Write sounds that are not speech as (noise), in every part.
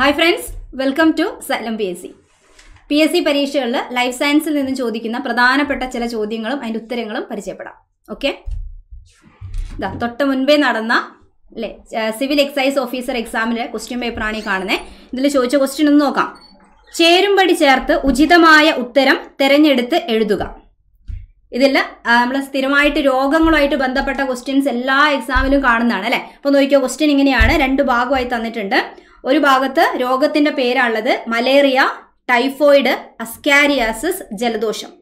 hi friends welcome to Xylem P S C P S C പരീക്ഷകളിൽ life സയൻസിൽ നിന്നും ചോദിക്കുന്ന പ്രധാനപ്പെട്ട ചില ചോദ്യങ്ങളും അതിൻ്റെ ഉത്തരങ്ങളും പരിചയപ്പെടാം ഓക്കെ ഇതാ തൊട്ട് മുൻപേ നടന്ന അല്ലേ സിവിൽ എക്സൈസ് ഓഫീസർ എക്സാമിലെ ക്വസ്റ്റ്യൻ പേപ്പറാണ് ഈ കാണുന്നത് ഇതിൽ ചോദിച്ച ക്വസ്റ്റ്യൻ ഒന്ന് നോക്കാം ചേരുംപടി ചേർത്ത് ഉചിതമായ ഉത്തരം തിരഞ്ഞെടുത്ത് എഴുതുക ഇതിൽ നമ്മൾ സ്ഥിരമായിട്ട് രോഗങ്ങളുമായിട്ട് ബന്ധപ്പെട്ട ക്വസ്റ്റ്യൻസ് എല്ലാ എക്സാമിലും കാണുന്നതാണ് അല്ലേ അപ്പോൾ നോക്കിയോ ക്വസ്റ്റ്യൻ ഇങ്ങനെയാണ് രണ്ട് ഭാഗമായി തന്നിട്ടുണ്ട് ഒരു ഭാഗത്ത് രോഗത്തിന്റെ പേരാണുള്ളത് മലേറിയ ടൈഫോയിഡ് അസ്കാരിയാസിസ് ജലദോഷം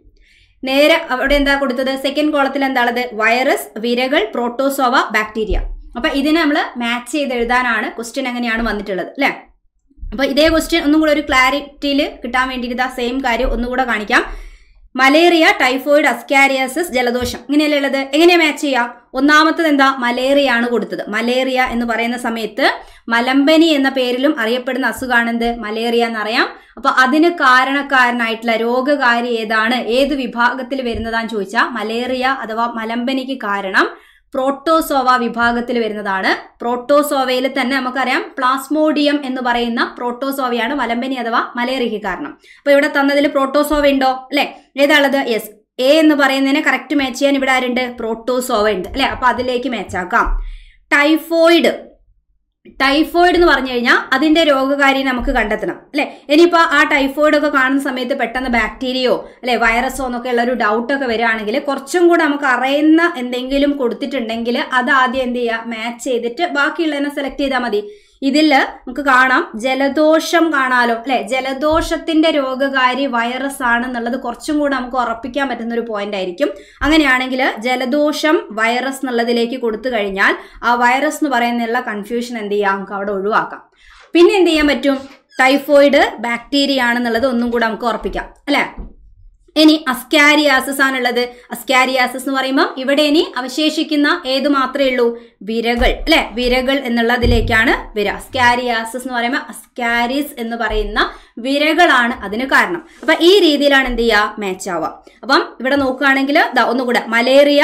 നേരെ അവിടെ എന്താ കൊടുത്തത് സെക്കൻഡ് കോളത്തിൽ എന്താണുള്ളത് വൈറസ് വിരകൾ പ്രോട്ടോസോവ ബാക്ടീരിയ അപ്പൊ ഇതിനെ നമ്മൾ മാച്ച് ചെയ്ത് എഴുതാനാണ് ക്വസ്റ്റ്യൻ എങ്ങനെയാണ് വന്നിട്ടുള്ളത് അല്ലേ അപ്പൊ ഇതേ ക്വസ്റ്റ്യൻ ഒന്നും കൂടെ ഒരു ക്ലാരിറ്റിയിൽ കിട്ടാൻ വേണ്ടിയിട്ട് ആ സെയിം കാര്യം ഒന്നുകൂടെ കാണിക്കാം മലേറിയ ടൈഫോയിഡ് അസ്കാരിയാസിസ് ജലദോഷം ഇങ്ങനെയല്ലേ ഉള്ളത് എങ്ങനെയാ മാച്ച് ചെയ്യുക ഒന്നാമത്തത് എന്താ മലേറിയ ആണ് കൊടുത്തത് മലേറിയ എന്ന് പറയുന്ന സമയത്ത് മലമ്പനി എന്ന പേരിലും അറിയപ്പെടുന്ന അസുഖമാണ് എന്ത് മലേറിയ എന്നറിയാം അപ്പൊ അതിന് കാരണക്കാരനായിട്ടുള്ള രോഗകാരി ഏതാണ് ഏത് വിഭാഗത്തിൽ വരുന്നതാന്ന് ചോദിച്ചാൽ മലേറിയ അഥവാ മലമ്പനിക്ക് കാരണം പ്രോട്ടോസോവ വിഭാഗത്തിൽ വരുന്നതാണ് പ്രോട്ടോസോവയിൽ തന്നെ നമുക്കറിയാം പ്ലാസ്മോഡിയം എന്ന് പറയുന്ന പ്രോട്ടോസോവയാണ് മലമ്പനി അഥവാ മലേറിയയ്ക്ക് കാരണം അപ്പൊ ഇവിടെ തന്നതിൽ പ്രോട്ടോസോവ ഉണ്ടോ അല്ലെ ഏതാളത് യെസ് എ എന്ന് പറയുന്നതിനെ കറക്റ്റ് മാച്ച് ചെയ്യാൻ ഇവിടെ ആരുണ്ട് പ്രോട്ടോസോവ ഉണ്ട് അല്ലെ അപ്പൊ അതിലേക്ക് മാച്ചാക്കാം ടൈഫോയിഡ് ടൈഫോയിഡ് എന്ന് പറഞ്ഞു കഴിഞ്ഞാൽ അതിന്റെ രോഗകാരി നമുക്ക് കണ്ടെത്തണം അല്ലെ ഇനിയിപ്പോ ആ ടൈഫോയിഡ് ഒക്കെ കാണുന്ന സമയത്ത് പെട്ടെന്ന് ബാക്ടീരിയയോ അല്ലെ വൈറസോ എന്നൊക്കെ ഉള്ള ഒരു ഡൗട്ട് ഒക്കെ വരികയാണെങ്കിൽ കുറച്ചും കൂടെ നമുക്ക് അറിയുന്ന എന്തെങ്കിലും കൊടുത്തിട്ടുണ്ടെങ്കിൽ അത് ആദ്യം എന്ത് ചെയ്യുക മാച്ച് ചെയ്തിട്ട് ബാക്കിയുള്ളതിനെ സെലക്ട് ചെയ്താൽ മതി ഇതിൽ നമുക്ക് കാണാം ജലദോഷം കാണാലോ അല്ലെ ജലദോഷത്തിന്റെ രോഗകാരി വൈറസ് ആണെന്നുള്ളത് കുറച്ചും കൂടെ നമുക്ക് ഉറപ്പിക്കാൻ പറ്റുന്ന ഒരു പോയിന്റ് ആയിരിക്കും അങ്ങനെയാണെങ്കിൽ ജലദോഷം വൈറസ് എന്നുള്ളതിലേക്ക് കൊടുത്തു കഴിഞ്ഞാൽ ആ വൈറസ് എന്ന് പറയുന്നുള്ള കൺഫ്യൂഷൻ എന്ത് ചെയ്യാം നമുക്ക് അവിടെ ഒഴിവാക്കാം പിന്നെ എന്ത് ചെയ്യാൻ പറ്റും ടൈഫോയിഡ് ബാക്ടീരിയ ആണെന്നുള്ളത് ഒന്നും കൂടെ നമുക്ക് ഉറപ്പിക്കാം അല്ലേ ഇനി അസ്കാരിയാസസ് ആണുള്ളത് അസ്കാരിയാസസ് എന്ന് പറയുമ്പോൾ ഇവിടെ ഇനി അവശേഷിക്കുന്ന ഏത് മാത്രമേ ഉള്ളൂ വിരകൾ അല്ലെ വിരകൾ എന്നുള്ളതിലേക്കാണ് വിര അസ്കാരിയാസസ് എന്ന് പറയുമ്പോൾ അസ്കാരിസ് എന്ന് പറയുന്ന വിരകളാണ് അതിന് കാരണം അപ്പൊ ഈ രീതിയിലാണ് എന്ത് ചെയ്യുക മാച്ച് ആവുക അപ്പം ഇവിടെ നോക്കുകയാണെങ്കിൽ ഒന്നുകൂടെ മലേറിയ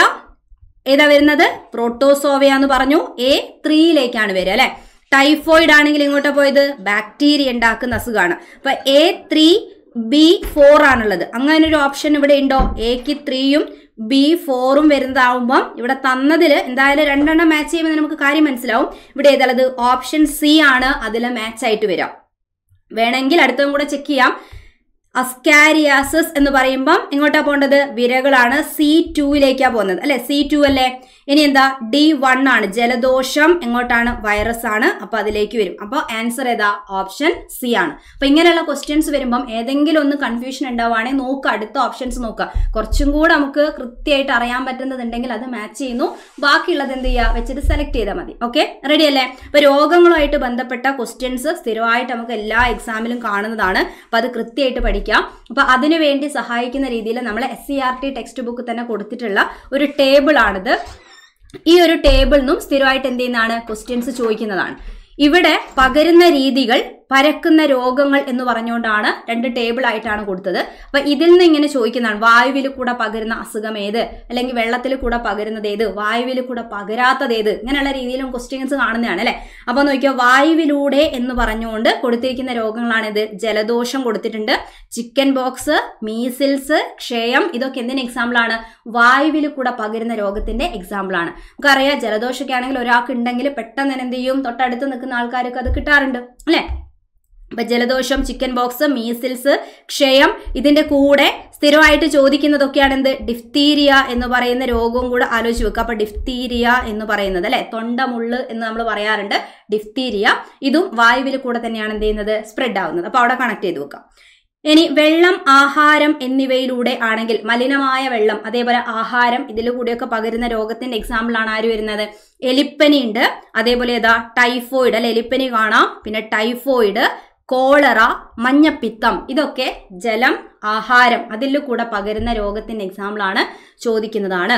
ഏതാ വരുന്നത് പ്രോട്ടോസോവിയ എന്ന് പറഞ്ഞു എ ത്രീയിലേക്കാണ് വരിക അല്ലെ ടൈഫോയിഡ് ആണെങ്കിൽ ഇങ്ങോട്ടാ പോയത് ബാക്ടീരിയ ഉണ്ടാക്കുന്ന അസുഖമാണ് അപ്പൊ എ ത്രീ ബി ഫോർ ആണുള്ളത് അങ്ങനെ ഒരു ഓപ്ഷൻ ഇവിടെ ഉണ്ടോ എക്ക് ത്രീയും ബി ഫോറും വരുന്നതാവുമ്പം ഇവിടെ തന്നതിൽ എന്തായാലും രണ്ടെണ്ണം മാച്ച് ചെയ്യുമ്പോൾ നമുക്ക് കാര്യം മനസ്സിലാവും ഇവിടെ ഏതാണത് ഓപ്ഷൻ സി ആണ് അതിൽ മാച്ച് ആയിട്ട് വരാം വേണമെങ്കിൽ അടുത്തതും കൂടെ ചെക്ക് ചെയ്യാം അസ്കാരിയാസസ് എന്ന് പറയുമ്പം എങ്ങോട്ടാ പോകേണ്ടത് വിരകളാണ് സി ടുവിലേക്കാ പോകുന്നത് അല്ലെ സി ടു അല്ലേ ഇനി എന്താ ഡി വൺ ആണ് ജലദോഷം എങ്ങോട്ടാണ് വൈറസ് ആണ് അപ്പൊ അതിലേക്ക് വരും അപ്പോൾ ആൻസർ ഏതാ ഓപ്ഷൻ സി ആണ് അപ്പൊ ഇങ്ങനെയുള്ള ക്വസ്റ്റ്യൻസ് വരുമ്പം ഏതെങ്കിലും ഒന്ന് കൺഫ്യൂഷൻ ഉണ്ടാവുകയാണെങ്കിൽ നോക്കുക അടുത്ത ഓപ്ഷൻസ് നോക്കുക കുറച്ചും കൂടെ നമുക്ക് കൃത്യമായിട്ട് അറിയാൻ പറ്റുന്നതുണ്ടെങ്കിൽ അത് മാച്ച് ചെയ്യുന്നു ബാക്കിയുള്ളത് എന്ത് ചെയ്യുക വെച്ചിട്ട് സെലക്ട് ചെയ്താൽ മതി ഓക്കെ റെഡി അല്ലേ അപ്പൊ രോഗങ്ങളുമായിട്ട് ബന്ധപ്പെട്ട ക്വസ്റ്റ്യൻസ് സ്ഥിരമായിട്ട് നമുക്ക് എല്ലാ എക്സാമിലും കാണുന്നതാണ് അപ്പൊ അത് കൃത്യമായിട്ട് പഠിക്കുക പഠിക്കാം അപ്പോൾ അതിനുവേണ്ടി സഹായിക്കുന്ന രീതിയിൽ നമ്മൾ S C R T text book തന്നെ കൊടുത്തിട്ടുള്ള ഒരു ടേബിൾ ആണിത് ഈ ഒരു ടേബിളിനും സ്ഥിരമായിട്ട് എന്ത് ചെയ്യുന്നതാണ് ക്വസ്റ്റ്യൻസ് ചോദിക്കുന്നതാണ് ഇവിടെ പകരുന്ന രീതികൾ പരക്കുന്ന രോഗങ്ങൾ എന്ന് പറഞ്ഞുകൊണ്ടാണ് രണ്ട് ടേബിൾ ആയിട്ടാണ് കൊടുത്തത് അപ്പൊ ഇതിൽ നിന്ന് ഇങ്ങനെ ചോദിക്കുന്നതാണ് വായുവിൽ കൂടെ പകരുന്ന അസുഖം ഏത് അല്ലെങ്കിൽ വെള്ളത്തിൽ കൂടെ പകരുന്നത് ഏത് വായുവിൽ കൂടെ പകരാത്തത് ഏത് ഇങ്ങനെയുള്ള രീതിയിലും ക്വസ്റ്റ്യൻസ് കാണുന്നതാണ് അല്ലെ അപ്പൊ നോക്കിയോ വായുവിലൂടെ എന്ന് പറഞ്ഞുകൊണ്ട് കൊടുത്തിരിക്കുന്ന രോഗങ്ങളാണിത് ജലദോഷം കൊടുത്തിട്ടുണ്ട് ചിക്കൻ ബോക്സ് മീസിൽസ് ക്ഷയം ഇതൊക്കെ എന്തിന് എക്സാമ്പിൾ ആണ് വായുവിൽ കൂടെ പകരുന്ന രോഗത്തിന്റെ എക്സാമ്പിൾ ആണ് നമുക്കറിയാം ജലദോഷമൊക്കെ ആണെങ്കിൽ ഒരാൾക്ക് ഉണ്ടെങ്കിൽ പെട്ടെന്ന് എന്ത് ചെയ്യും തൊട്ടടുത്ത് നിൽക്കുന്ന ആൾക്കാർക്ക് അത് കിട്ടാറുണ്ട് അല്ലേ ഇപ്പം ജലദോഷം ചിക്കൻ ബോക്സ് മീസിൽസ് ക്ഷയം ഇതിൻ്റെ കൂടെ സ്ഥിരമായിട്ട് ചോദിക്കുന്നതൊക്കെയാണ് എന്ത് ഡിഫ്തീരിയ എന്ന് പറയുന്ന രോഗവും കൂടെ ആലോചിച്ച് വെക്കുക അപ്പം ഡിഫ്തീരിയ എന്ന് പറയുന്നത് അല്ലെ തൊണ്ടമുള്ള് എന്ന് നമ്മൾ പറയാറുണ്ട് ഡിഫ്തീരിയ ഇതും വായുവിൽ കൂടെ തന്നെയാണ് എന്ത് ചെയ്യുന്നത് സ്പ്രെഡ് ആവുന്നത് അപ്പോൾ അവിടെ കണക്ട് ചെയ്ത് വെക്കാം ഇനി വെള്ളം ആഹാരം എന്നിവയിലൂടെ ആണെങ്കിൽ മലിനമായ വെള്ളം അതേപോലെ ആഹാരം ഇതിൽ കൂടെയൊക്കെ പകരുന്ന രോഗത്തിന്റെ എക്സാമ്പിൾ ആണ് ആര് വരുന്നത് എലിപ്പനി ഉണ്ട് അതേപോലെ ഏതാ ടൈഫോയിഡ് അല്ലെ എലിപ്പനി കാണാം പിന്നെ ടൈഫോയിഡ് കോളറ മഞ്ഞപ്പിത്തം ഇതൊക്കെ ജലം ആഹാരം അതിൽ കൂടെ പകരുന്ന രോഗത്തിന്റെ എക്സാമ്പിളാണ് ചോദിക്കുന്നതാണ്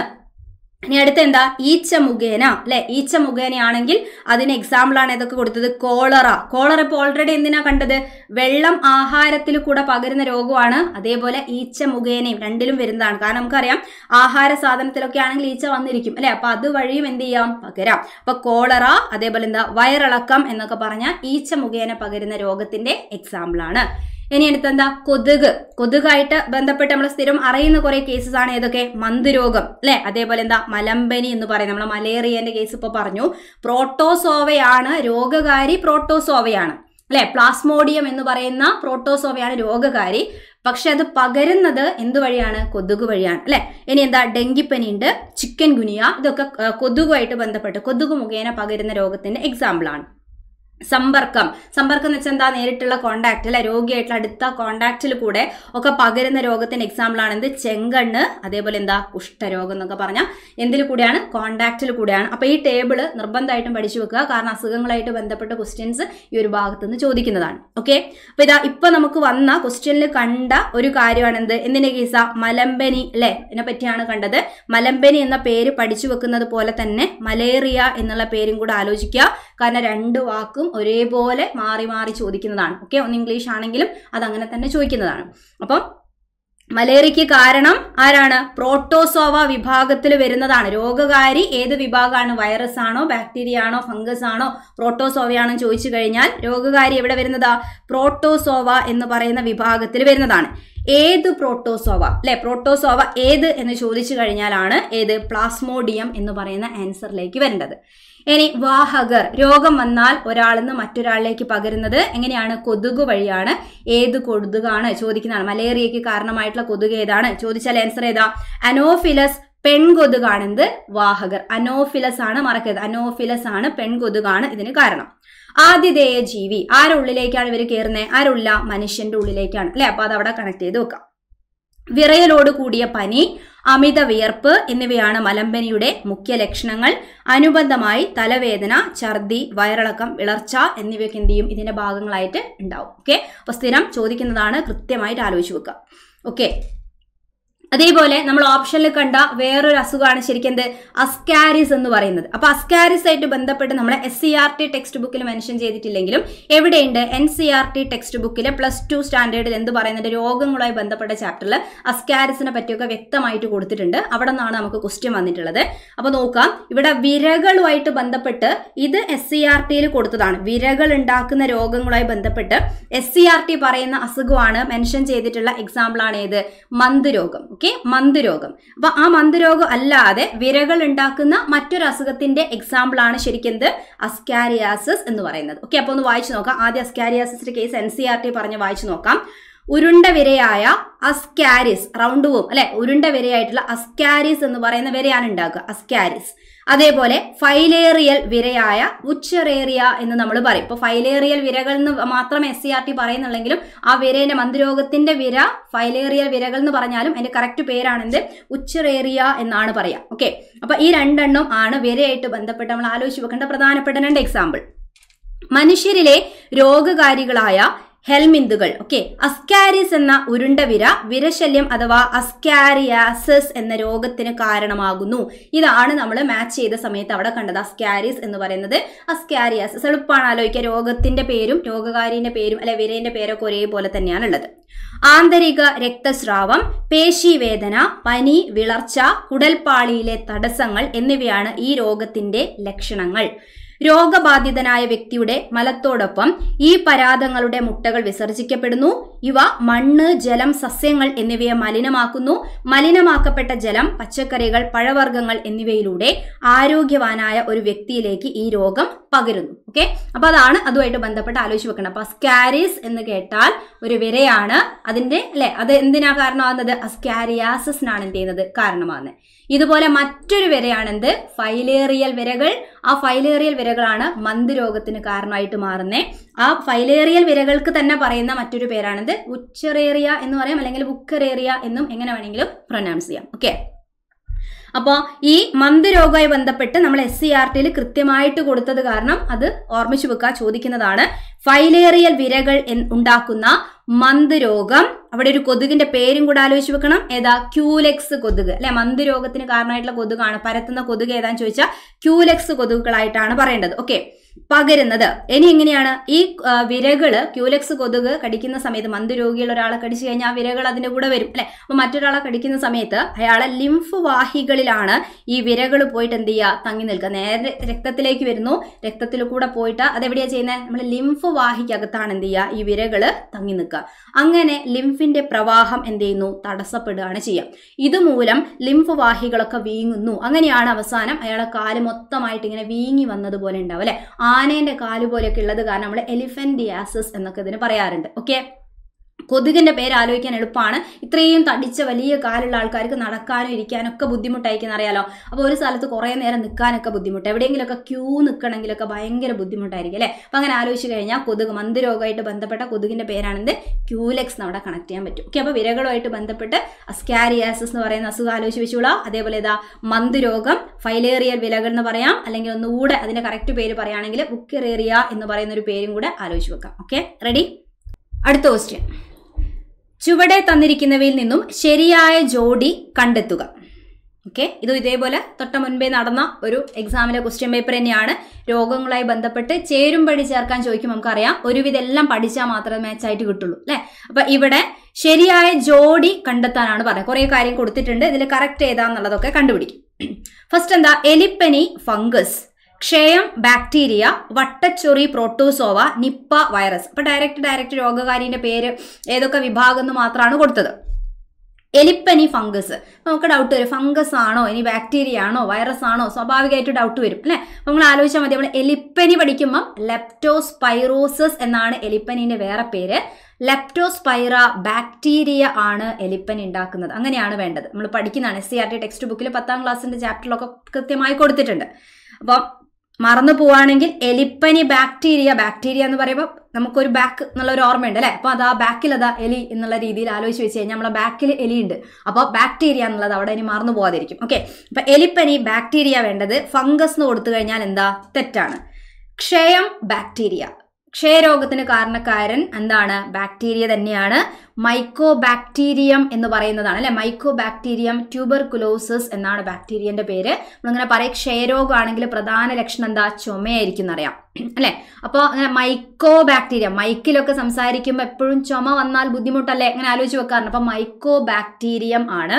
ഇനി അടുത്ത എന്താ ഈച്ച മുഖേന അല്ലെ ഈച്ച മുഖേനയാണെങ്കിൽ അതിന് എക്സാമ്പിൾ ആണ് ഏതൊക്കെ കൊടുത്തത് കോളറ കോളറ ഇപ്പോൾ ഓൾറെഡി എന്തിനാ കണ്ടത് വെള്ളം ആഹാരത്തിൽ കൂടെ പകരുന്ന രോഗമാണ് അതേപോലെ ഈച്ച മുഖേനയും രണ്ടിലും വരുന്നതാണ് കാരണം നമുക്കറിയാം ആഹാര സാധനത്തിലൊക്കെ ആണെങ്കിൽ ഈച്ച വന്നിരിക്കും അല്ലെ അപ്പൊ അതുവഴിയും എന്ത് ചെയ്യാം പകരാം അപ്പൊ കോളറ അതേപോലെ എന്താ വയറിളക്കം എന്നൊക്കെ പറഞ്ഞ ഈച്ച മുഖേന പകരുന്ന രോഗത്തിന്റെ എക്സാമ്പിൾ ആണ് ഇനി എന്താ കൊതുക് കൊതുകായിട്ട് ബന്ധപ്പെട്ട് നമ്മൾ സ്ഥിരം അറിയുന്ന കുറെ കേസസ് ആണ് ഏതൊക്കെ മന്ദരോഗം അല്ലെ അതേപോലെ എന്താ മലമ്പനി എന്ന് പറയും നമ്മൾ മലേറിയന്റെ കേസ് ഇപ്പൊ പറഞ്ഞു പ്രോട്ടോസോവയാണ് രോഗകാരി പ്രോട്ടോസോവയാണ് അല്ലെ പ്ലാസ്മോഡിയം എന്ന് പറയുന്ന പ്രോട്ടോസോവയാണ് രോഗകാരി പക്ഷെ അത് പകരുന്നത് എന്തുവഴിയാണ് കൊതുക് വഴിയാണ് അല്ലെ ഇനി എന്താ ഡെങ്കിപ്പനി ഉണ്ട് ചിക്കൻ ഗുനിയ ഇതൊക്കെ കൊതുകുമായിട്ട് ബന്ധപ്പെട്ട് കൊതുക് മുഖേന പകരുന്ന രോഗത്തിന്റെ എക്സാമ്പിൾ ആണ് സമ്പർക്കം സമ്പർക്കം എന്ന് വെച്ചാൽ എന്താ നേരിട്ടുള്ള കോണ്ടാക്ട് അല്ലെ രോഗിയായിട്ടുള്ള അടുത്ത കോണ്ടാക്റ്റിൽ കൂടെ ഒക്കെ പകരുന്ന രോഗത്തിന് എക്സാമ്പിൾ ആണ് എന്ത് ചെങ്കണ്ണ് അതേപോലെ എന്താ ഉഷ്ടരോഗം എന്നൊക്കെ പറഞ്ഞാൽ എന്തിൽ കൂടെയാണ് കോണ്ടാക്റ്റിൽ കൂടെയാണ് അപ്പോൾ ഈ ടേബിൾ നിർബന്ധമായിട്ടും പഠിച്ചു വെക്കുക കാരണം അസുഖങ്ങളായിട്ട് ബന്ധപ്പെട്ട ക്വസ്റ്റ്യൻസ് ഈ ഒരു ഭാഗത്ത് നിന്ന് ചോദിക്കുന്നതാണ് ഓക്കെ അപ്പോൾ ഇതാ ഇപ്പൊ നമുക്ക് വന്ന ക്വസ്റ്റ്യനിൽ കണ്ട ഒരു കാര്യമാണ് എന്ത് എന്തിന്റെ കേസ മലമ്പനി അല്ലെ ഇതിനെ പറ്റിയാണ് കണ്ടത് മലമ്പനി എന്ന പേര് പഠിച്ചു വെക്കുന്നത് പോലെ തന്നെ മലേറിയ എന്നുള്ള പേരും കൂടെ ആലോചിക്കുക കാരണം രണ്ട് വാക്കും എല്ലാവർക്കും ഒരേപോലെ മാറി മാറി ചോദിക്കുന്നതാണ് ഓക്കെ ഒന്ന് ഇംഗ്ലീഷ് ആണെങ്കിലും അതങ്ങനെ തന്നെ ചോദിക്കുന്നതാണ് അപ്പം മലേറിയയ്ക്ക് കാരണം ആരാണ് പ്രോട്ടോസോവ വിഭാഗത്തിൽ വരുന്നതാണ് രോഗകാരി ഏത് വിഭാഗമാണ് വൈറസ് ആണോ ബാക്ടീരിയ ആണോ ഫംഗസ് ആണോ പ്രോട്ടോസോവയാണോ ചോദിച്ചു കഴിഞ്ഞാൽ രോഗകാരി എവിടെ വരുന്നതാ പ്രോട്ടോസോവ എന്ന് പറയുന്ന വിഭാഗത്തിൽ വരുന്നതാണ് ഏത് പ്രോട്ടോസോവ അല്ലെ പ്രോട്ടോസോവ ഏത് എന്ന് ചോദിച്ചു കഴിഞ്ഞാലാണ് ഏത് പ്ലാസ്മോഡിയം എന്ന് പറയുന്ന ആൻസറിലേക്ക് വരേണ്ടത് ഇനി വാഹകർ രോഗം വന്നാൽ ഒരാൾ നിന്ന് മറ്റൊരാളിലേക്ക് പകരുന്നത് എങ്ങനെയാണ് കൊതുക് വഴിയാണ് ഏത് കൊതുകാണ് ചോദിക്കുന്നതാണ് മലേറിയയ്ക്ക് കാരണമായിട്ടുള്ള കൊതുക് ഏതാണ് ചോദിച്ചാൽ ആൻസർ ഏതാ അനോഫിലസ് പെൺകൊതുകാണെന്ത് വാഹകർ അനോഫിലസ് ആണ് മറക്കരുത് അനോഫിലസ് ആണ് പെൺകൊതുകാണ് ഇതിന് കാരണം ആതിഥേയ ജീവി ആരുടെ ഉള്ളിലേക്കാണ് ഇവർ കയറുന്നത് ആരുള്ള മനുഷ്യന്റെ ഉള്ളിലേക്കാണ് അല്ലെ അപ്പൊ അത് അവിടെ കണക്ട് ചെയ്ത് വെക്കാം വിറയലോട് കൂടിയ പനി അമിത വിയർപ്പ് എന്നിവയാണ് മലമ്പനിയുടെ മുഖ്യ ലക്ഷണങ്ങൾ അനുബന്ധമായി തലവേദന ഛർദി വയറിളക്കം വിളർച്ച എന്നിവയൊക്കെ എന്ത് ചെയ്യും ഇതിന്റെ ഭാഗങ്ങളായിട്ട് ഉണ്ടാവും ഓക്കെ അപ്പൊ സ്ഥിരം ചോദിക്കുന്നതാണ് കൃത്യമായിട്ട് ആലോചിച്ച് വെക്കുക ഓക്കെ അതേപോലെ നമ്മൾ ഓപ്ഷനിൽ കണ്ട വേറൊരു അസുഖമാണ് ശരിക്കും എന്ത് അസ്കാരിസ് എന്ന് പറയുന്നത് അപ്പൊ അസ്കാരിസ് ആയിട്ട് ബന്ധപ്പെട്ട് നമ്മൾ S C R T text ബുക്കിൽ മെൻഷൻ ചെയ്തിട്ടില്ലെങ്കിലും എവിടെയുണ്ട് N C R T text ബുക്കിലെ പ്ലസ് ടു സ്റ്റാൻഡേർഡിൽ എന്ത് പറയുന്നുണ്ട് രോഗങ്ങളുമായി ബന്ധപ്പെട്ട ചാപ്റ്ററിൽ അസ്കാരിസിനെ പറ്റിയൊക്കെ വ്യക്തമായിട്ട് കൊടുത്തിട്ടുണ്ട് അവിടെ നിന്നാണ് നമുക്ക് ക്വസ്റ്റ്യൻ വന്നിട്ടുള്ളത് അപ്പൊ നോക്കാം ഇവിടെ വിരകളുമായിട്ട് ബന്ധപ്പെട്ട് ഇത് എസ് സി ആർ ടിയിൽ കൊടുത്തതാണ് വിരകൾ ഉണ്ടാക്കുന്ന രോഗങ്ങളുമായി ബന്ധപ്പെട്ട് എസ് സി ആർ ടി പറയുന്ന അസുഖമാണ് മെൻഷൻ ചെയ്തിട്ടുള്ള എക്സാമ്പിൾ ആണ് ഏത് മന്ത് രോഗം ഓക്കെ മന്ദരോഗം അപ്പൊ ആ മന്ദരോഗം അല്ലാതെ വിരകൾ ഉണ്ടാക്കുന്ന മറ്റൊരു അസുഖത്തിന്റെ എക്സാമ്പിൾ ആണ് ശരിക്കും അസ്കാരിയാസിസ് എന്ന് പറയുന്നത് ഓക്കെ അപ്പൊ ഒന്ന് വായിച്ചു നോക്കാം ആദ്യം അസ്കാരിയാസിന്റെ case N C R T പറഞ്ഞ് വായിച്ചു നോക്കാം ഉരുണ്ട വിരയായ അസ്കാരിസ് റൗണ്ട് പോവും അല്ലെ ഉരുണ്ട വിരയായിട്ടുള്ള അസ്കാരിസ് എന്ന് പറയുന്ന വിരയാണ് ഉണ്ടാക്കുക അസ്കാരിസ് അതേപോലെ ഫൈലേറിയൽ വിരയായ ഉച്ചറേറിയ എന്ന് നമ്മൾ പറയും ഇപ്പൊ ഫൈലേറിയൽ വിരകൾ എന്ന് മാത്രം എസ് സി ആർ ടി പറയുന്നുണ്ടെങ്കിലും ആ വിരേന്റെ മന്ത്രിരോഗത്തിന്റെ വിര ഫൈലേറിയൽ വിരകൾ എന്ന് പറഞ്ഞാലും അതിന്റെ കറക്റ്റ് പേരാണെന്ത് ഉച്ചറേറിയ എന്നാണ് പറയാം ഓക്കെ അപ്പൊ ഈ രണ്ടെണ്ണം ആണ് വിരയായിട്ട് ബന്ധപ്പെട്ട് നമ്മൾ ആലോചിച്ച് വെക്കേണ്ട പ്രധാനപ്പെട്ട രണ്ട് എക്സാമ്പിൾ മനുഷ്യരിലെ രോഗകാരികളായ ഹെൽമിന്തുകൾ ഓക്കെ അസ്കാരിസ് എന്ന ഉരുണ്ട വിര വിരശല്യം അഥവാ അസ്കാരിയാസസ് എന്ന രോഗത്തിന് കാരണമാകുന്നു ഇതാണ് നമ്മൾ മാച്ച് ചെയ്ത സമയത്ത് അവിടെ കണ്ടത് അസ്കാരിസ് എന്ന് പറയുന്നത് അസ്കാരിയാസസ് എളുപ്പമാണ് ആലോചിക്കുക രോഗത്തിന്റെ പേരും രോഗകാരിന്റെ പേരും അല്ലെ വിരേന്റെ പേരൊക്കെ ഒരേപോലെ തന്നെയാണുള്ളത് ആന്തരിക രക്തസ്രാവം പേശിവേദന പനി വിളർച്ച കുടൽപാളിയിലെ തടസ്സങ്ങൾ എന്നിവയാണ് ഈ രോഗത്തിന്റെ ലക്ഷണങ്ങൾ രോഗബാധിതനായ വ്യക്തിയുടെ മലത്തോടൊപ്പം ഈ പരാതങ്ങളുടെ മുട്ടകൾ വിസർജിക്കപ്പെടുന്നു ഇവ മണ്ണ് ജലം സസ്യങ്ങൾ എന്നിവയെ മലിനമാക്കുന്നു മലിനമാക്കപ്പെട്ട ജലം പച്ചക്കറികൾ പഴവർഗ്ഗങ്ങൾ എന്നിവയിലൂടെ ആരോഗ്യവാനായ ഒരു വ്യക്തിയിലേക്ക് ഈ രോഗം പകരുന്നു ഓക്കെ അപ്പൊ അതാണ് അതുമായിട്ട് ബന്ധപ്പെട്ട് ആലോചിച്ച് വെക്കണം അപ്പൊ അസ്കാരിസ് എന്ന് കേട്ടാൽ ഒരു വിരയാണ് അതിന്റെ അല്ലെ അത് എന്തിനാ കാരണമാകുന്നത് അസ്കാരിയാസിനാണ് എന്ത് ചെയ്യുന്നത് കാരണമാകുന്നത് ഇതുപോലെ മറ്റൊരു വിരയാണെന്ത് ഫൈലേറിയൽ വിരകൾ ആ ഫൈലേറിയൽ വിരകളാണ് മന്ത് രോഗത്തിന് കാരണമായിട്ട് മാറുന്നത് ആ ഫൈലേറിയൽ വിരകൾക്ക് തന്നെ പറയുന്ന മറ്റൊരു പേരാണെന്ത് ഉച്ചറേറിയ എന്ന് പറയാം അല്ലെങ്കിൽ ബുക്കറേറിയ എന്നും എങ്ങനെ വേണമെങ്കിലും പ്രൊനൗൺസ് ചെയ്യാം ഓക്കെ അപ്പോൾ ഈ മന്ദരോഗവുമായി ബന്ധപ്പെട്ട് നമ്മൾ എസ് സി ആർ ടിയിൽ കൃത്യമായിട്ട് കൊടുത്തത് കാരണം അത് ഓർമ്മിച്ചു വെക്കുക ചോദിക്കുന്നതാണ് ഫൈലേറിയൽ വിരകൾ ഉണ്ടാക്കുന്ന മന്ദരോഗം അവിടെ ഒരു കൊതുകിന്റെ പേരും കൂടെ ആലോചിച്ച് വെക്കണം ഏതാ ക്യൂലെക്സ് കൊതുക് അല്ലെ മന്ദരോഗത്തിന് കാരണമായിട്ടുള്ള കൊതുകാണ് പരത്തുന്ന കൊതുക് ഏതാന്ന് ചോദിച്ചാൽ ക്യൂലെക്സ് കൊതുകുകളായിട്ടാണ് പറയേണ്ടത് ഓക്കെ പകരുന്നത് ഇനി എങ്ങനെയാണ് ഈ വിരകള് ക്യൂലെക്സ് കൊതുക് കടിക്കുന്ന സമയത്ത് മന്ദരോഗികൾ ഒരാളെ കടിച്ചു കഴിഞ്ഞാൽ ആ വിരകൾ അതിന്റെ കൂടെ വരും അല്ലെ അപ്പൊ മറ്റൊരാളെ കടിക്കുന്ന സമയത്ത് അയാളെ ലിംഫ് വാഹികളിലാണ് ഈ വിരകൾ പോയിട്ട് എന്ത് ചെയ്യുക തങ്ങി നിൽക്കുക നേരെ രക്തത്തിലേക്ക് വരുന്നു രക്തത്തിൽ കൂടെ പോയിട്ട് അതെവിടെയാ ചെയ്യുന്നത് നമ്മൾ ലിംഫ് വാഹിക്കകത്താണ് എന്ത് ചെയ്യുക ഈ വിരകൾ തങ്ങി നിൽക്കുക അങ്ങനെ ലിംഫിന്റെ പ്രവാഹം എന്ത് ചെയ്യുന്നു തടസ്സപ്പെടുകയാണ് ചെയ്യുക ഇതുമൂലം ലിംഫ് വാഹികളൊക്കെ വീങ്ങുന്നു അങ്ങനെയാണ് അവസാനം അയാളെ കാല് മൊത്തമായിട്ട് ഇങ്ങനെ വീങ്ങി വന്നതുപോലെ ഉണ്ടാവും അല്ലെ ആനേന്റെ കാല് പോലെയൊക്കെ ഉള്ളത് കാരണം നമ്മൾ എലിഫന്റ് ഡിയാസസ് എന്നൊക്കെ ഇതിന് പറയാറുണ്ട് ഓക്കെ കൊതുകിന്റെ പേര് ആലോചിക്കാൻ എളുപ്പമാണ് ഇത്രയും തടിച്ച വലിയ കാലുള്ള ആൾക്കാർക്ക് നടക്കാനും ഇരിക്കാനും ഒക്കെ ബുദ്ധിമുട്ടായിരിക്കും അറിയാലോ അപ്പോൾ ഒരു സ്ഥലത്ത് കുറേ നേരം നിൽക്കാനൊക്കെ ബുദ്ധിമുട്ട് എവിടെയെങ്കിലുമൊക്കെ ക്യൂ നിൽക്കണമെങ്കിലൊക്കെ ഭയങ്കര ബുദ്ധിമുട്ടായിരിക്കും അല്ലെ അപ്പൊ അങ്ങനെ ആലോചിച്ച് കഴിഞ്ഞാൽ കൊതുക് മന്ദരോഗമായിട്ട് ബന്ധപ്പെട്ട കൊതുകിന്റെ പേരാണെന്ത് ക്യൂലെക്സ് നമ്മുടെ കണക്ട് ചെയ്യാൻ പറ്റും ഓക്കെ അപ്പോൾ വിരകളുമായിട്ട് ബന്ധപ്പെട്ട് അസ്കാരിയാസസ് എന്ന് പറയുന്ന അസുഖം ആലോചിച്ച് വെച്ചോളാം അതേപോലെ ഇതാ മന്ദരോഗം ഫൈലേറിയൽ വിലകൾ എന്ന് പറയാം അല്ലെങ്കിൽ ഒന്നുകൂടെ അതിന്റെ കറക്റ്റ് പേര് പറയുകയാണെങ്കിൽ ബുക്കിറേറിയ എന്ന് പറയുന്ന ഒരു പേരും കൂടെ ആലോചിച്ച് വെക്കാം ഓക്കെ റെഡി അടുത്ത ക്വസ്റ്റ്യൻ ചുവടെ തന്നിരിക്കുന്നവയിൽ നിന്നും ശരിയായ ജോഡി കണ്ടെത്തുക ഓക്കെ ഇത് ഇതേപോലെ തൊട്ട മുൻപേ നടന്ന ഒരു എക്സാമിലെ ക്വസ്റ്റ്യൻ പേപ്പർ തന്നെയാണ് രോഗങ്ങളുമായി ബന്ധപ്പെട്ട് ചേരുംപടി ചേർക്കാൻ ചോദിക്കും നമുക്കറിയാം ഒരുവിധം എല്ലാം പഠിച്ചാൽ മാത്രമേ മാച്ചായിട്ട് കിട്ടുള്ളൂ അല്ലെ അപ്പൊ ഇവിടെ ശരിയായ ജോഡി കണ്ടെത്താനാണ് പറയുന്നത് കുറേ കാര്യം കൊടുത്തിട്ടുണ്ട് ഇതിൽ കറക്റ്റ് ഏതാന്നുള്ളതൊക്കെ കണ്ടുപിടിക്കും ഫസ്റ്റ് (clears throat) എന്താ എലിപ്പനി ഫംഗസ് ക്ഷയം ബാക്ടീരിയ വട്ടച്ചൊറി പ്രോട്ടോസോവ നിപ്പ വൈറസ് അപ്പൊ ഡയറക്റ്റ് ഡയറക്റ്റ് രോഗകാരിന്റെ പേര് ഏതൊക്കെ വിഭാഗം എന്ന് മാത്രമാണ് കൊടുത്തത് എലിപ്പനി ഫംഗസ് നമുക്ക് ഡൗട്ട് വരും ഫംഗസ് ആണോ ഇനി ബാക്ടീരിയ ആണോ വൈറസ് ആണോ സ്വാഭാവികമായിട്ട് ഡൗട്ട് വരും അല്ലെ നമ്മൾ ആലോചിച്ചാൽ മതി നമ്മൾ എലിപ്പനി പഠിക്കുമ്പം ലെപ്റ്റോസ്പൈറോസസ് എന്നാണ് എലിപ്പനിന്റെ വേറെ പേര് ലെപ്റ്റോസ്പൈറ ബാക്ടീരിയ ആണ് എലിപ്പനി ഉണ്ടാക്കുന്നത് അങ്ങനെയാണ് വേണ്ടത് നമ്മൾ പഠിക്കുന്നതാണ് S C R T text ബുക്കിൽ പത്താം ക്ലാസ്സിൻ്റെ ചാപ്റ്ററിലൊക്കെ കൃത്യമായി കൊടുത്തിട്ടുണ്ട് അപ്പം മറന്നു പോവാണെങ്കിൽ എലിപ്പനി ബാക്ടീരിയ ബാക്ടീരിയ എന്ന് പറയുമ്പോൾ നമുക്കൊരു ബാക്ക് എന്നുള്ള ഒരു ഓർമ്മയുണ്ട് അല്ലേ അപ്പോൾ അത് ആ ബാക്കിൽ അതാ എലി എന്നുള്ള രീതിയിൽ ആലോചിച്ച് വെച്ച് കഴിഞ്ഞാൽ നമ്മളെ ബാക്കിൽ എലി ഉണ്ട് അപ്പോൾ ബാക്ടീരിയ എന്നുള്ളത് അവിടെ ഇനി മറന്നു പോകാതിരിക്കും ഓക്കെ അപ്പം എലിപ്പനി ബാക്ടീരിയ വേണ്ടത് ഫംഗസ് എന്ന് കൊടുത്തു കഴിഞ്ഞാൽ എന്താ തെറ്റാണ് ക്ഷയം ബാക്ടീരിയ ക്ഷയരോഗത്തിന് കാരണക്കാരൻ എന്താണ് ബാക്ടീരിയ തന്നെയാണ് മൈക്കോ ബാക്ടീരിയം എന്ന് പറയുന്നതാണ് അല്ലെ മൈക്കോ ബാക്ടീരിയം ട്യൂബർകുലോസിസ് എന്നാണ് ബാക്ടീരിയന്റെ പേര് നമ്മളിങ്ങനെ പറയും ക്ഷയരോഗമാണെങ്കിൽ പ്രധാന ലക്ഷണം എന്താ ചുമയായിരിക്കും എന്നറിയാം അല്ലെ അപ്പോൾ അങ്ങനെ മൈക്കോ ബാക്ടീരിയ മൈക്കിലൊക്കെ സംസാരിക്കുമ്പോൾ എപ്പോഴും ചുമ വന്നാൽ ബുദ്ധിമുട്ടല്ലേ അങ്ങനെ ആലോചിച്ച് വെക്കാറുണ്ട് അപ്പൊ മൈക്കോ ബാക്ടീരിയം ആണ്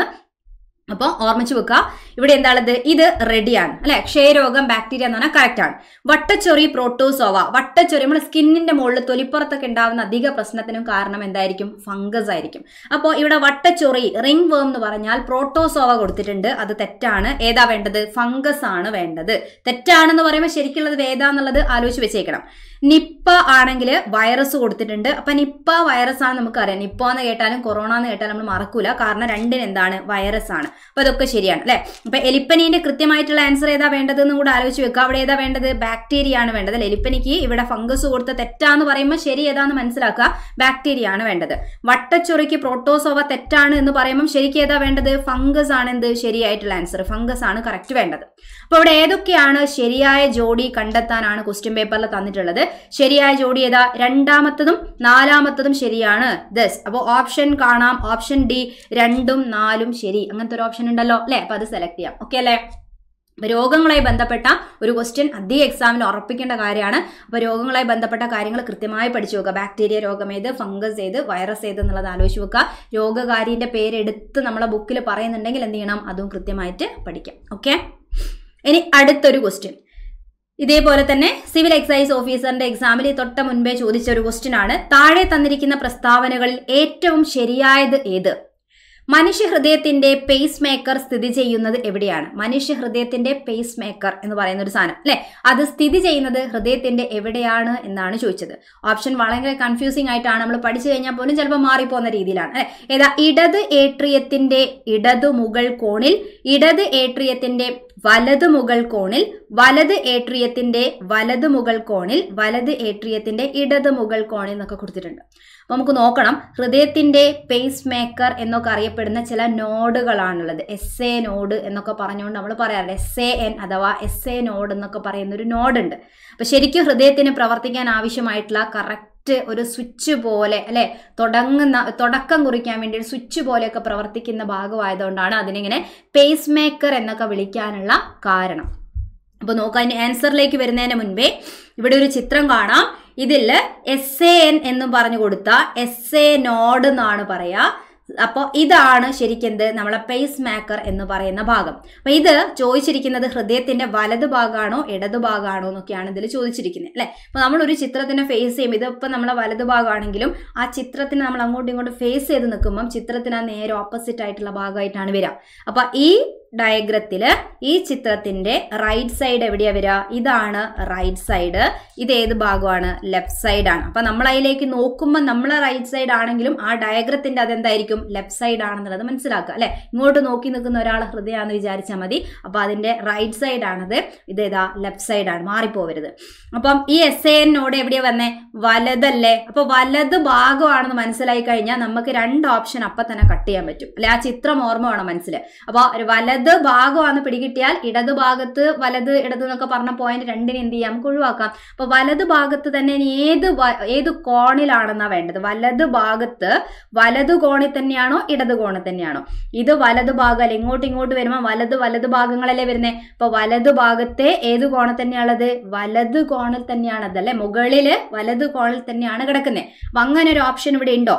അപ്പോൾ ഓർമ്മിച്ചു വെക്കുക ഇവിടെ എന്താണത് ഇത് റെഡിയാണ് അല്ലെ ക്ഷയരോഗം ബാക്ടീരിയ എന്ന് പറഞ്ഞാൽ കറക്റ്റ് ആണ് വട്ടച്ചൊറി പ്രോട്ടോസോവ വട്ടച്ചൊറി നമ്മൾ സ്കിന്നിന്റെ മുകളിൽ തൊലിപ്പുറത്തൊക്കെ ഉണ്ടാവുന്ന അധിക പ്രശ്നത്തിനും കാരണം എന്തായിരിക്കും ഫംഗസ് ആയിരിക്കും അപ്പോൾ ഇവിടെ വട്ടച്ചൊറി റിംഗ് വേം എന്ന് പറഞ്ഞാൽ പ്രോട്ടോസോവ കൊടുത്തിട്ടുണ്ട് അത് തെറ്റാണ് ഏതാ വേണ്ടത് ഫംഗസ് ആണ് വേണ്ടത് തെറ്റാണെന്ന് പറയുമ്പോൾ ശരിക്കുള്ളത് ഏതാന്നുള്ളത് ആലോചിച്ച് വെച്ചേക്കണം നിപ്പ ആണെങ്കിൽ വൈറസ് കൊടുത്തിട്ടുണ്ട് അപ്പൊ നിപ്പ വൈറസ് ആണ് നമുക്കറിയാം നിപ്പ എന്ന് കേട്ടാലും കൊറോണ എന്ന് കേട്ടാലും നമ്മൾ മറക്കൂല കാരണം രണ്ടിന് എന്താണ് വൈറസ് ആണ് അപ്പൊ അതൊക്കെ ശരിയാണ് അല്ലെ അപ്പൊ എലിപ്പനീന്റെ കൃത്യമായിട്ടുള്ള ആൻസർ ഏതാ വേണ്ടത് എന്ന് കൂടെ ആലോചിച്ച് വെക്കുക അവിടെ ഏതാ വേണ്ടത് ബാക്ടീരിയ ആണ് വേണ്ടത് അല്ലെ എലിപ്പനിക്ക് ഇവിടെ ഫംഗസ് കൊടുത്ത തെറ്റാന്ന് പറയുമ്പോൾ ശരി ഏതാന്ന് മനസ്സിലാക്കുക ബാക്ടീരിയ ആണ് വേണ്ടത് വട്ടച്ചൊറിക്ക് പ്രോട്ടോസോവ തെറ്റാണ് എന്ന് പറയുമ്പോൾ ശരിക്കും ഏതാ വേണ്ടത് ഫംഗസ് ആണ് എന്ത് ശരിയായിട്ടുള്ള ആൻസർ ഫംഗസ് ആണ് കറക്റ്റ് വേണ്ടത് അപ്പോൾ അവിടെ ഏതൊക്കെയാണ് ശരിയായ ജോഡി കണ്ടെത്താനാണ് ക്വസ്റ്റ്യൻ പേപ്പറിൽ തന്നിട്ടുള്ളത് ശരിയായ ജോഡി ഏതാ രണ്ടാമത്തതും നാലാമത്തതും ശരിയാണ് ദസ് അപ്പോൾ ഓപ്ഷൻ കാണാം ഓപ്ഷൻ ഡി രണ്ടും നാലും ശരി അങ്ങനത്തെ ഒരു ഓപ്ഷൻ ഉണ്ടല്ലോ അല്ലേ അപ്പോൾ അത് സെലക്ട് ചെയ്യാം ഓക്കെ അല്ലേ രോഗങ്ങളുമായി ബന്ധപ്പെട്ട ഒരു ക്വസ്റ്റ്യൻ അധികം എക്സാമിൽ ഉറപ്പിക്കേണ്ട കാര്യമാണ് അപ്പോൾ രോഗങ്ങളുമായി ബന്ധപ്പെട്ട കാര്യങ്ങൾ കൃത്യമായി പഠിച്ചു വെക്കുക ബാക്ടീരിയ രോഗം ഏത് ഫംഗസ് ഏത് വൈറസ് ഏത് എന്നുള്ളത് ആലോചിച്ച് വെക്കുക രോഗകാരിൻ്റെ പേരെടുത്ത് നമ്മളെ ബുക്കിൽ പറയുന്നുണ്ടെങ്കിൽ എന്ത് ചെയ്യണം അതും കൃത്യമായിട്ട് പഠിക്കാം ഓക്കെ ഇനി അടുത്തൊരു ക്വസ്റ്റ്യൻ ഇതേപോലെ തന്നെ സിവിൽ എക്സൈസ് ഓഫീസറിന്റെ എക്സാമിൽ തൊട്ട മുൻപേ ചോദിച്ച ഒരു ക്വസ്റ്റ്യൻ ആണ് താഴെ തന്നിരിക്കുന്ന പ്രസ്താവനകളിൽ ഏറ്റവും ശരിയായത് ഏത് മനുഷ്യഹൃദയത്തിന്റെ പേസ് മേക്കർ സ്ഥിതി ചെയ്യുന്നത് എവിടെയാണ് മനുഷ്യഹൃദയത്തിന്റെ പേസ് മേക്കർ എന്ന് പറയുന്ന ഒരു സാധനം അല്ലെ അത് സ്ഥിതി ചെയ്യുന്നത് ഹൃദയത്തിന്റെ എവിടെയാണ് എന്നാണ് ചോദിച്ചത് ഓപ്ഷൻ വളരെ കൺഫ്യൂസിംഗ് ആയിട്ടാണ് നമ്മൾ പഠിച്ചു കഴിഞ്ഞാൽ പോലും ചിലപ്പോൾ മാറിപ്പോകുന്ന രീതിയിലാണ് അല്ലെ ഏതാ ഇടത് ഏട്രിയത്തിന്റെ ഇടതു മുകൾ കോണിൽ ഇടത് ഏട്രിയത്തിന്റെ വലത് മുകൾ കോണിൽ വലത് ഏട്രിയത്തിന്റെ വലത് മുകൾ കോണിൽ വലത് ഏട്രിയത്തിന്റെ ഇടത് മുകൾ കോണിൽ എന്നൊക്കെ കൊടുത്തിട്ടുണ്ട് അപ്പൊ നമുക്ക് നോക്കണം ഹൃദയത്തിന്റെ പേസ് മേക്കർ എന്നൊക്കെ അറിയപ്പെടുന്ന ചില നോഡുകളാണുള്ളത് എസ് എ നോഡ് എന്നൊക്കെ പറഞ്ഞുകൊണ്ട് നമ്മൾ പറയാറുണ്ട് എസ് എ എൻ അഥവാ എസ് എ നോഡ് എന്നൊക്കെ പറയുന്ന ഒരു നോഡുണ്ട് അപ്പൊ ശരിക്കും ഹൃദയത്തിന് പ്രവർത്തിക്കാൻ ആവശ്യമായിട്ടുള്ള കറക്റ്റ് ജസ്റ്റ് ഒരു സ്വിച്ച് പോലെ അല്ലെ തുടങ്ങുന്ന തുടക്കം കുറിക്കാൻ വേണ്ടി ഒരു സ്വിച്ച് പോലെയൊക്കെ പ്രവർത്തിക്കുന്ന ഭാഗമായതുകൊണ്ടാണ് അതിനിങ്ങനെ പേസ് മേക്കർ എന്നൊക്കെ വിളിക്കാനുള്ള കാരണം അപ്പോൾ നോക്കാൻ ആൻസറിലേക്ക് വരുന്നതിന് മുൻപേ ഇവിടെ ഒരു ചിത്രം കാണാം ഇതിൽ എസ് എ എൻ എന്നും പറഞ്ഞു കൊടുത്ത എസ് എ നോഡ് എന്നാണ് പറയാ അപ്പോൾ ഇതാണ് എന്ത് നമ്മളെ പേസ് മേക്കർ എന്ന് പറയുന്ന ഭാഗം അപ്പോൾ ഇത് ചോദിച്ചിരിക്കുന്നത് ഹൃദയത്തിന്റെ വലത് ഭാഗമാണോ ഇടത് ഭാഗമാണോ എന്നൊക്കെയാണ് ഇതിൽ ചോദിച്ചിരിക്കുന്നത് അല്ലേ അപ്പോൾ നമ്മൾ ഒരു ചിത്രത്തിനെ ഫേസ് ചെയ്യും ഇതിപ്പോൾ നമ്മളെ വലത് ഭാഗമാണെങ്കിലും ആ ചിത്രത്തിന് നമ്മൾ അങ്ങോട്ടും ഇങ്ങോട്ടും ഫേസ് ചെയ്ത് നിൽക്കുമ്പം ചിത്രത്തിന് ആ നേരെ ഓപ്പോസിറ്റ് ആയിട്ടുള്ള ഭാഗമായിട്ടാണ് വരിക അപ്പോൾ ഈ ഡയഗ്രത്തിൽ ഈ ചിത്രത്തിൻ്റെ റൈറ്റ് സൈഡ് എവിടെയാ വരിക ഇതാണ് റൈറ്റ് സൈഡ് ഇത് ഏത് ഭാഗമാണ് ലെഫ്റ്റ് സൈഡാണ് അപ്പം നമ്മൾ അതിലേക്ക് നോക്കുമ്പോൾ നമ്മൾ റൈറ്റ് സൈഡ് ആണെങ്കിലും ആ ഡയഗ്രത്തിൻ്റെ അതെന്തായിരിക്കും ലെഫ്റ്റ് സൈഡ് ആണെന്നുള്ളത് മനസ്സിലാക്കുക അല്ലേ ഇങ്ങോട്ട് നോക്കി നിൽക്കുന്ന ഒരാൾ ഹൃദയമാണെന്ന് വിചാരിച്ചാൽ മതി അപ്പോൾ അതിൻ്റെ റൈറ്റ് സൈഡാണത് ഇത് ഏതാ ലെഫ്റ്റ് സൈഡാണ് മാറിപ്പോവരുത് അപ്പം ഈ എസ് എ എന്നോട് എവിടെയാണ് വന്നേ വലതല്ലേ അപ്പോൾ വലത് ഭാഗമാണെന്ന് മനസ്സിലായി കഴിഞ്ഞാൽ നമുക്ക് രണ്ട് ഓപ്ഷൻ അപ്പം തന്നെ കട്ട് ചെയ്യാൻ പറ്റും അല്ലെ ആ ചിത്രം ഓർമ്മ വേണം മനസ്സിൽ അപ്പോൾ വലത് വലത് ഭാഗമാണ് പിടികിട്ടിയാൽ ഇടത് ഭാഗത്ത് വലത് ഇടത് എന്നൊക്കെ പറഞ്ഞ പോയിന്റ് രണ്ടിന് എന്ത് ചെയ്യാം നമുക്ക് ഒഴിവാക്കാം അപ്പൊ വലത് ഭാഗത്ത് തന്നെ ഏത് ഏത് കോണിലാണെന്നാ വേണ്ടത് വലത് ഭാഗത്ത് വലത് കോണിൽ തന്നെയാണോ ഇടത് കോണിൽ തന്നെയാണോ ഇത് വലത് ഭാഗം അല്ലെ ഇങ്ങോട്ട് ഇങ്ങോട്ട് വരുമ്പോൾ വലത് വലത് ഭാഗങ്ങളല്ലേ വരുന്നത് അപ്പൊ വലത് ഭാഗത്തെ ഏത് കോണിൽ തന്നെയാണത് വലത് കോണിൽ തന്നെയാണത് അല്ലെ മുകളില് വലത് കോണിൽ തന്നെയാണ് കിടക്കുന്നത് അപ്പൊ അങ്ങനെ ഒരു ഓപ്ഷൻ ഇവിടെ ഉണ്ടോ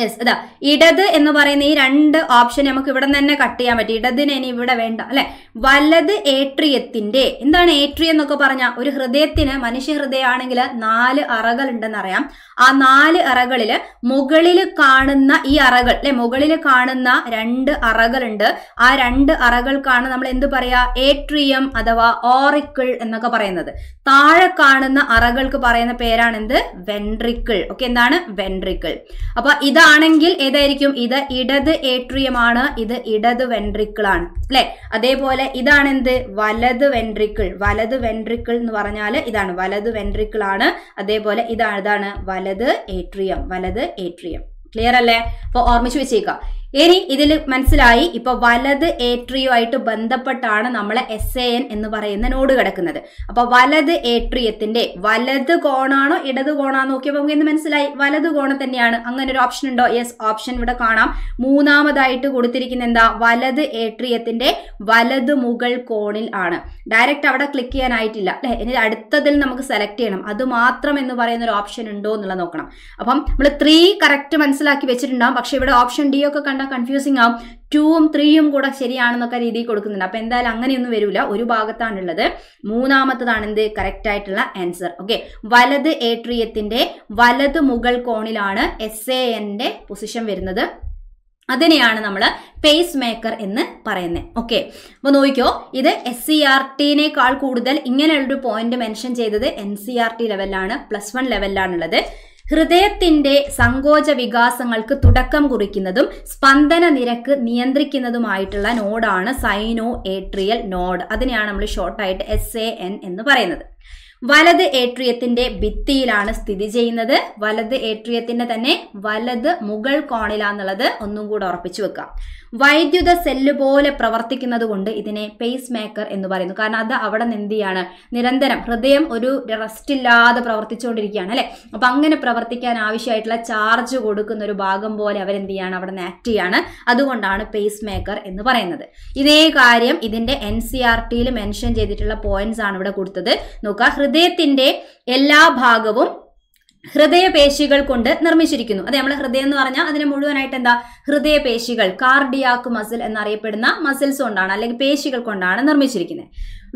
യെസ് അതാ ഇടത് എന്ന് പറയുന്ന ഈ രണ്ട് ഓപ്ഷൻ നമുക്ക് ഇവിടെ തന്നെ കട്ട് ചെയ്യാൻ പറ്റും ഇടതിന് ഇനി ഇവിടെ വേണ്ട അല്ലെ വലത് ഏട്രിയത്തിന്റെ എന്താണ് ഏട്രിയം എന്നൊക്കെ പറഞ്ഞ ഒരു ഹൃദയത്തിന് മനുഷ്യ ഹൃദയമാണെങ്കിൽ നാല് അറകൾ ഉണ്ടെന്ന് അറിയാം ആ നാല് അറകളില് മുകളിൽ കാണുന്ന ഈ അറകൾ അല്ലെ മുകളിൽ കാണുന്ന രണ്ട് അറകളുണ്ട് ആ രണ്ട് അറകൾക്കാണ് നമ്മൾ എന്ത് പറയാ ഏട്രിയം അഥവാ ഓറിക്കിൾ എന്നൊക്കെ പറയുന്നത് താഴെ കാണുന്ന അറകൾക്ക് പറയുന്ന പേരാണ് എന്ത് വെൻട്രിക്കിൾ ഓക്കെ എന്താണ് വെൻട്രിക്കിൾ അപ്പൊ ഇതാ ഇതാണെങ്കിൽ ഏതായിരിക്കും ഇത് ഇടത് ഏട്രിയമാണ് ഇത് ഇടത് വെൻട്രിക്കിൾ ആണ് അല്ലെ അതേപോലെ ഇതാണ് എന്ത് വലത് വെൻട്രിക്കിൾ വലത് വെൻട്രിക്കിൾ എന്ന് പറഞ്ഞാൽ ഇതാണ് വലത് വെൻട്രിക്കിൾ ആണ് അതേപോലെ ഇതാണ് ഇതാണ് വലത് ഏട്രിയം വലത് ഏട്രിയം ക്ലിയർ അല്ലേ അപ്പൊ ഓർമ്മിച്ച് വെച്ചേക്കുക ഇനി ഇതിൽ മനസ്സിലായി ഇപ്പൊ വലത് ഏട്രിയുമായിട്ട് ബന്ധപ്പെട്ടാണ് നമ്മളെ എസ് എ എൻ എന്ന് പറയുന്ന നോട് കിടക്കുന്നത് അപ്പൊ വലത് ഏട്രിയത്തിന്റെ വലത് കോണാണോ ഇടത് കോണാണോ നോക്കിയപ്പോൾ നമുക്ക് എന്ന് മനസ്സിലായി വലത് കോണ് തന്നെയാണ് അങ്ങനെ ഒരു ഓപ്ഷൻ ഉണ്ടോ യെസ് ഓപ്ഷൻ ഇവിടെ കാണാം മൂന്നാമതായിട്ട് കൊടുത്തിരിക്കുന്ന എന്താ വലത് ഏട്രിയത്തിന്റെ വലത് മുകൾ കോണിൽ ആണ് ഡയറക്റ്റ് അവിടെ ക്ലിക്ക് ചെയ്യാനായിട്ടില്ല അല്ലെ ഇനി അടുത്തതിൽ നമുക്ക് സെലക്ട് ചെയ്യണം അത് മാത്രം എന്ന് പറയുന്ന ഒരു ഓപ്ഷൻ ഉണ്ടോ എന്നുള്ളത് നോക്കണം അപ്പം നമ്മൾ ത്രീ കറക്റ്റ് മനസ്സിലാക്കി വെച്ചിട്ടുണ്ടാവും പക്ഷെ ഇവിടെ ഓപ്ഷൻ ഡി ഒക്കെ കണ്ട കൂടെ കൺഫ്യൂസിങ് ആവും ടൂവും ത്രീയും കൂടെ ശരിയാണെന്നൊക്കെ രീതിയിൽ കൊടുക്കുന്നുണ്ട് അപ്പൊ എന്തായാലും അങ്ങനെയൊന്നും വരില്ല ഒരു ഭാഗത്താണുള്ളത് മൂന്നാമത്തതാണ് എന്ത് കറക്റ്റ് ആയിട്ടുള്ള ആൻസർ ഓക്കെ വലത് ഏട്രിയത്തിന്റെ വലത് മുകൾ കോണിലാണ് എസ് എ എന്റെ പൊസിഷൻ വരുന്നത് അതിനെയാണ് നമ്മൾ പേസ് മേക്കർ എന്ന് പറയുന്നത് ഓക്കെ അപ്പോൾ നോക്കിക്കോ ഇത് എസ് സി ആർ ടിനേക്കാൾ കൂടുതൽ ഇങ്ങനെയുള്ളൊരു പോയിന്റ് മെൻഷൻ ചെയ്തത് എൻ സി ആർ ടി ലെവലിലാണ് പ്ലസ് വൺ ലെവലിലാണുള്ളത് ഹൃദയത്തിന്റെ സങ്കോച വികാസങ്ങൾക്ക് തുടക്കം കുറിക്കുന്നതും സ്പന്ദന നിരക്ക് നിയന്ത്രിക്കുന്നതുമായിട്ടുള്ള നോഡാണ് സൈനോ ഏട്രിയൽ നോഡ് അതിനെയാണ് നമ്മൾ ഷോർട്ടായിട്ട് എസ് എ എൻ എന്ന് പറയുന്നത് വലത് ഏട്രിയത്തിന്റെ ഭിത്തിയിലാണ് സ്ഥിതി ചെയ്യുന്നത് വലത് ഏട്രിയത്തിന്റെ തന്നെ വലത് മുകൾ കോണിലാന്നുള്ളത് ഒന്നും കൂടെ ഉറപ്പിച്ചു വെക്കാം വൈദ്യുത സെല്ല് പോലെ പ്രവർത്തിക്കുന്നത് കൊണ്ട് ഇതിനെ പേസ് മേക്കർ എന്ന് പറയുന്നു കാരണം അത് അവിടെ നിന്ന് എന്തിയാണ് നിരന്തരം ഹൃദയം ഒരു റെസ്റ്റ് ഇല്ലാതെ പ്രവർത്തിച്ചുകൊണ്ടിരിക്കുകയാണ് അല്ലെ അപ്പൊ അങ്ങനെ പ്രവർത്തിക്കാൻ ആവശ്യമായിട്ടുള്ള ചാർജ് കൊടുക്കുന്ന ഒരു ഭാഗം പോലെ അവരെന്ത് ചെയ്യാണ് അവിടെ നിന്ന് ആക്ട് ചെയ്യാണ് അതുകൊണ്ടാണ് പേസ് മേക്കർ എന്ന് പറയുന്നത് ഇതേ കാര്യം ഇതിന്റെ എൻ സി ആർ ടിയിൽ മെൻഷൻ ചെയ്തിട്ടുള്ള പോയിന്റ്സ് ആണ് ഇവിടെ കൊടുത്തത് നോക്കുക ഹൃദയത്തിന്റെ എല്ലാ ഭാഗവും ഹൃദയപേശികൾ കൊണ്ട് നിർമ്മിച്ചിരിക്കുന്നു അതെ നമ്മളെ ഹൃദയം എന്ന് പറഞ്ഞാൽ അതിന് മുഴുവനായിട്ട് എന്താ ഹൃദയപേശികൾ കാർഡിയാക്ക് മസിൽ എന്നറിയപ്പെടുന്ന മസിൽസ് കൊണ്ടാണ് അല്ലെങ്കിൽ പേശികൾ കൊണ്ടാണ് നിർമ്മിച്ചിരിക്കുന്നത്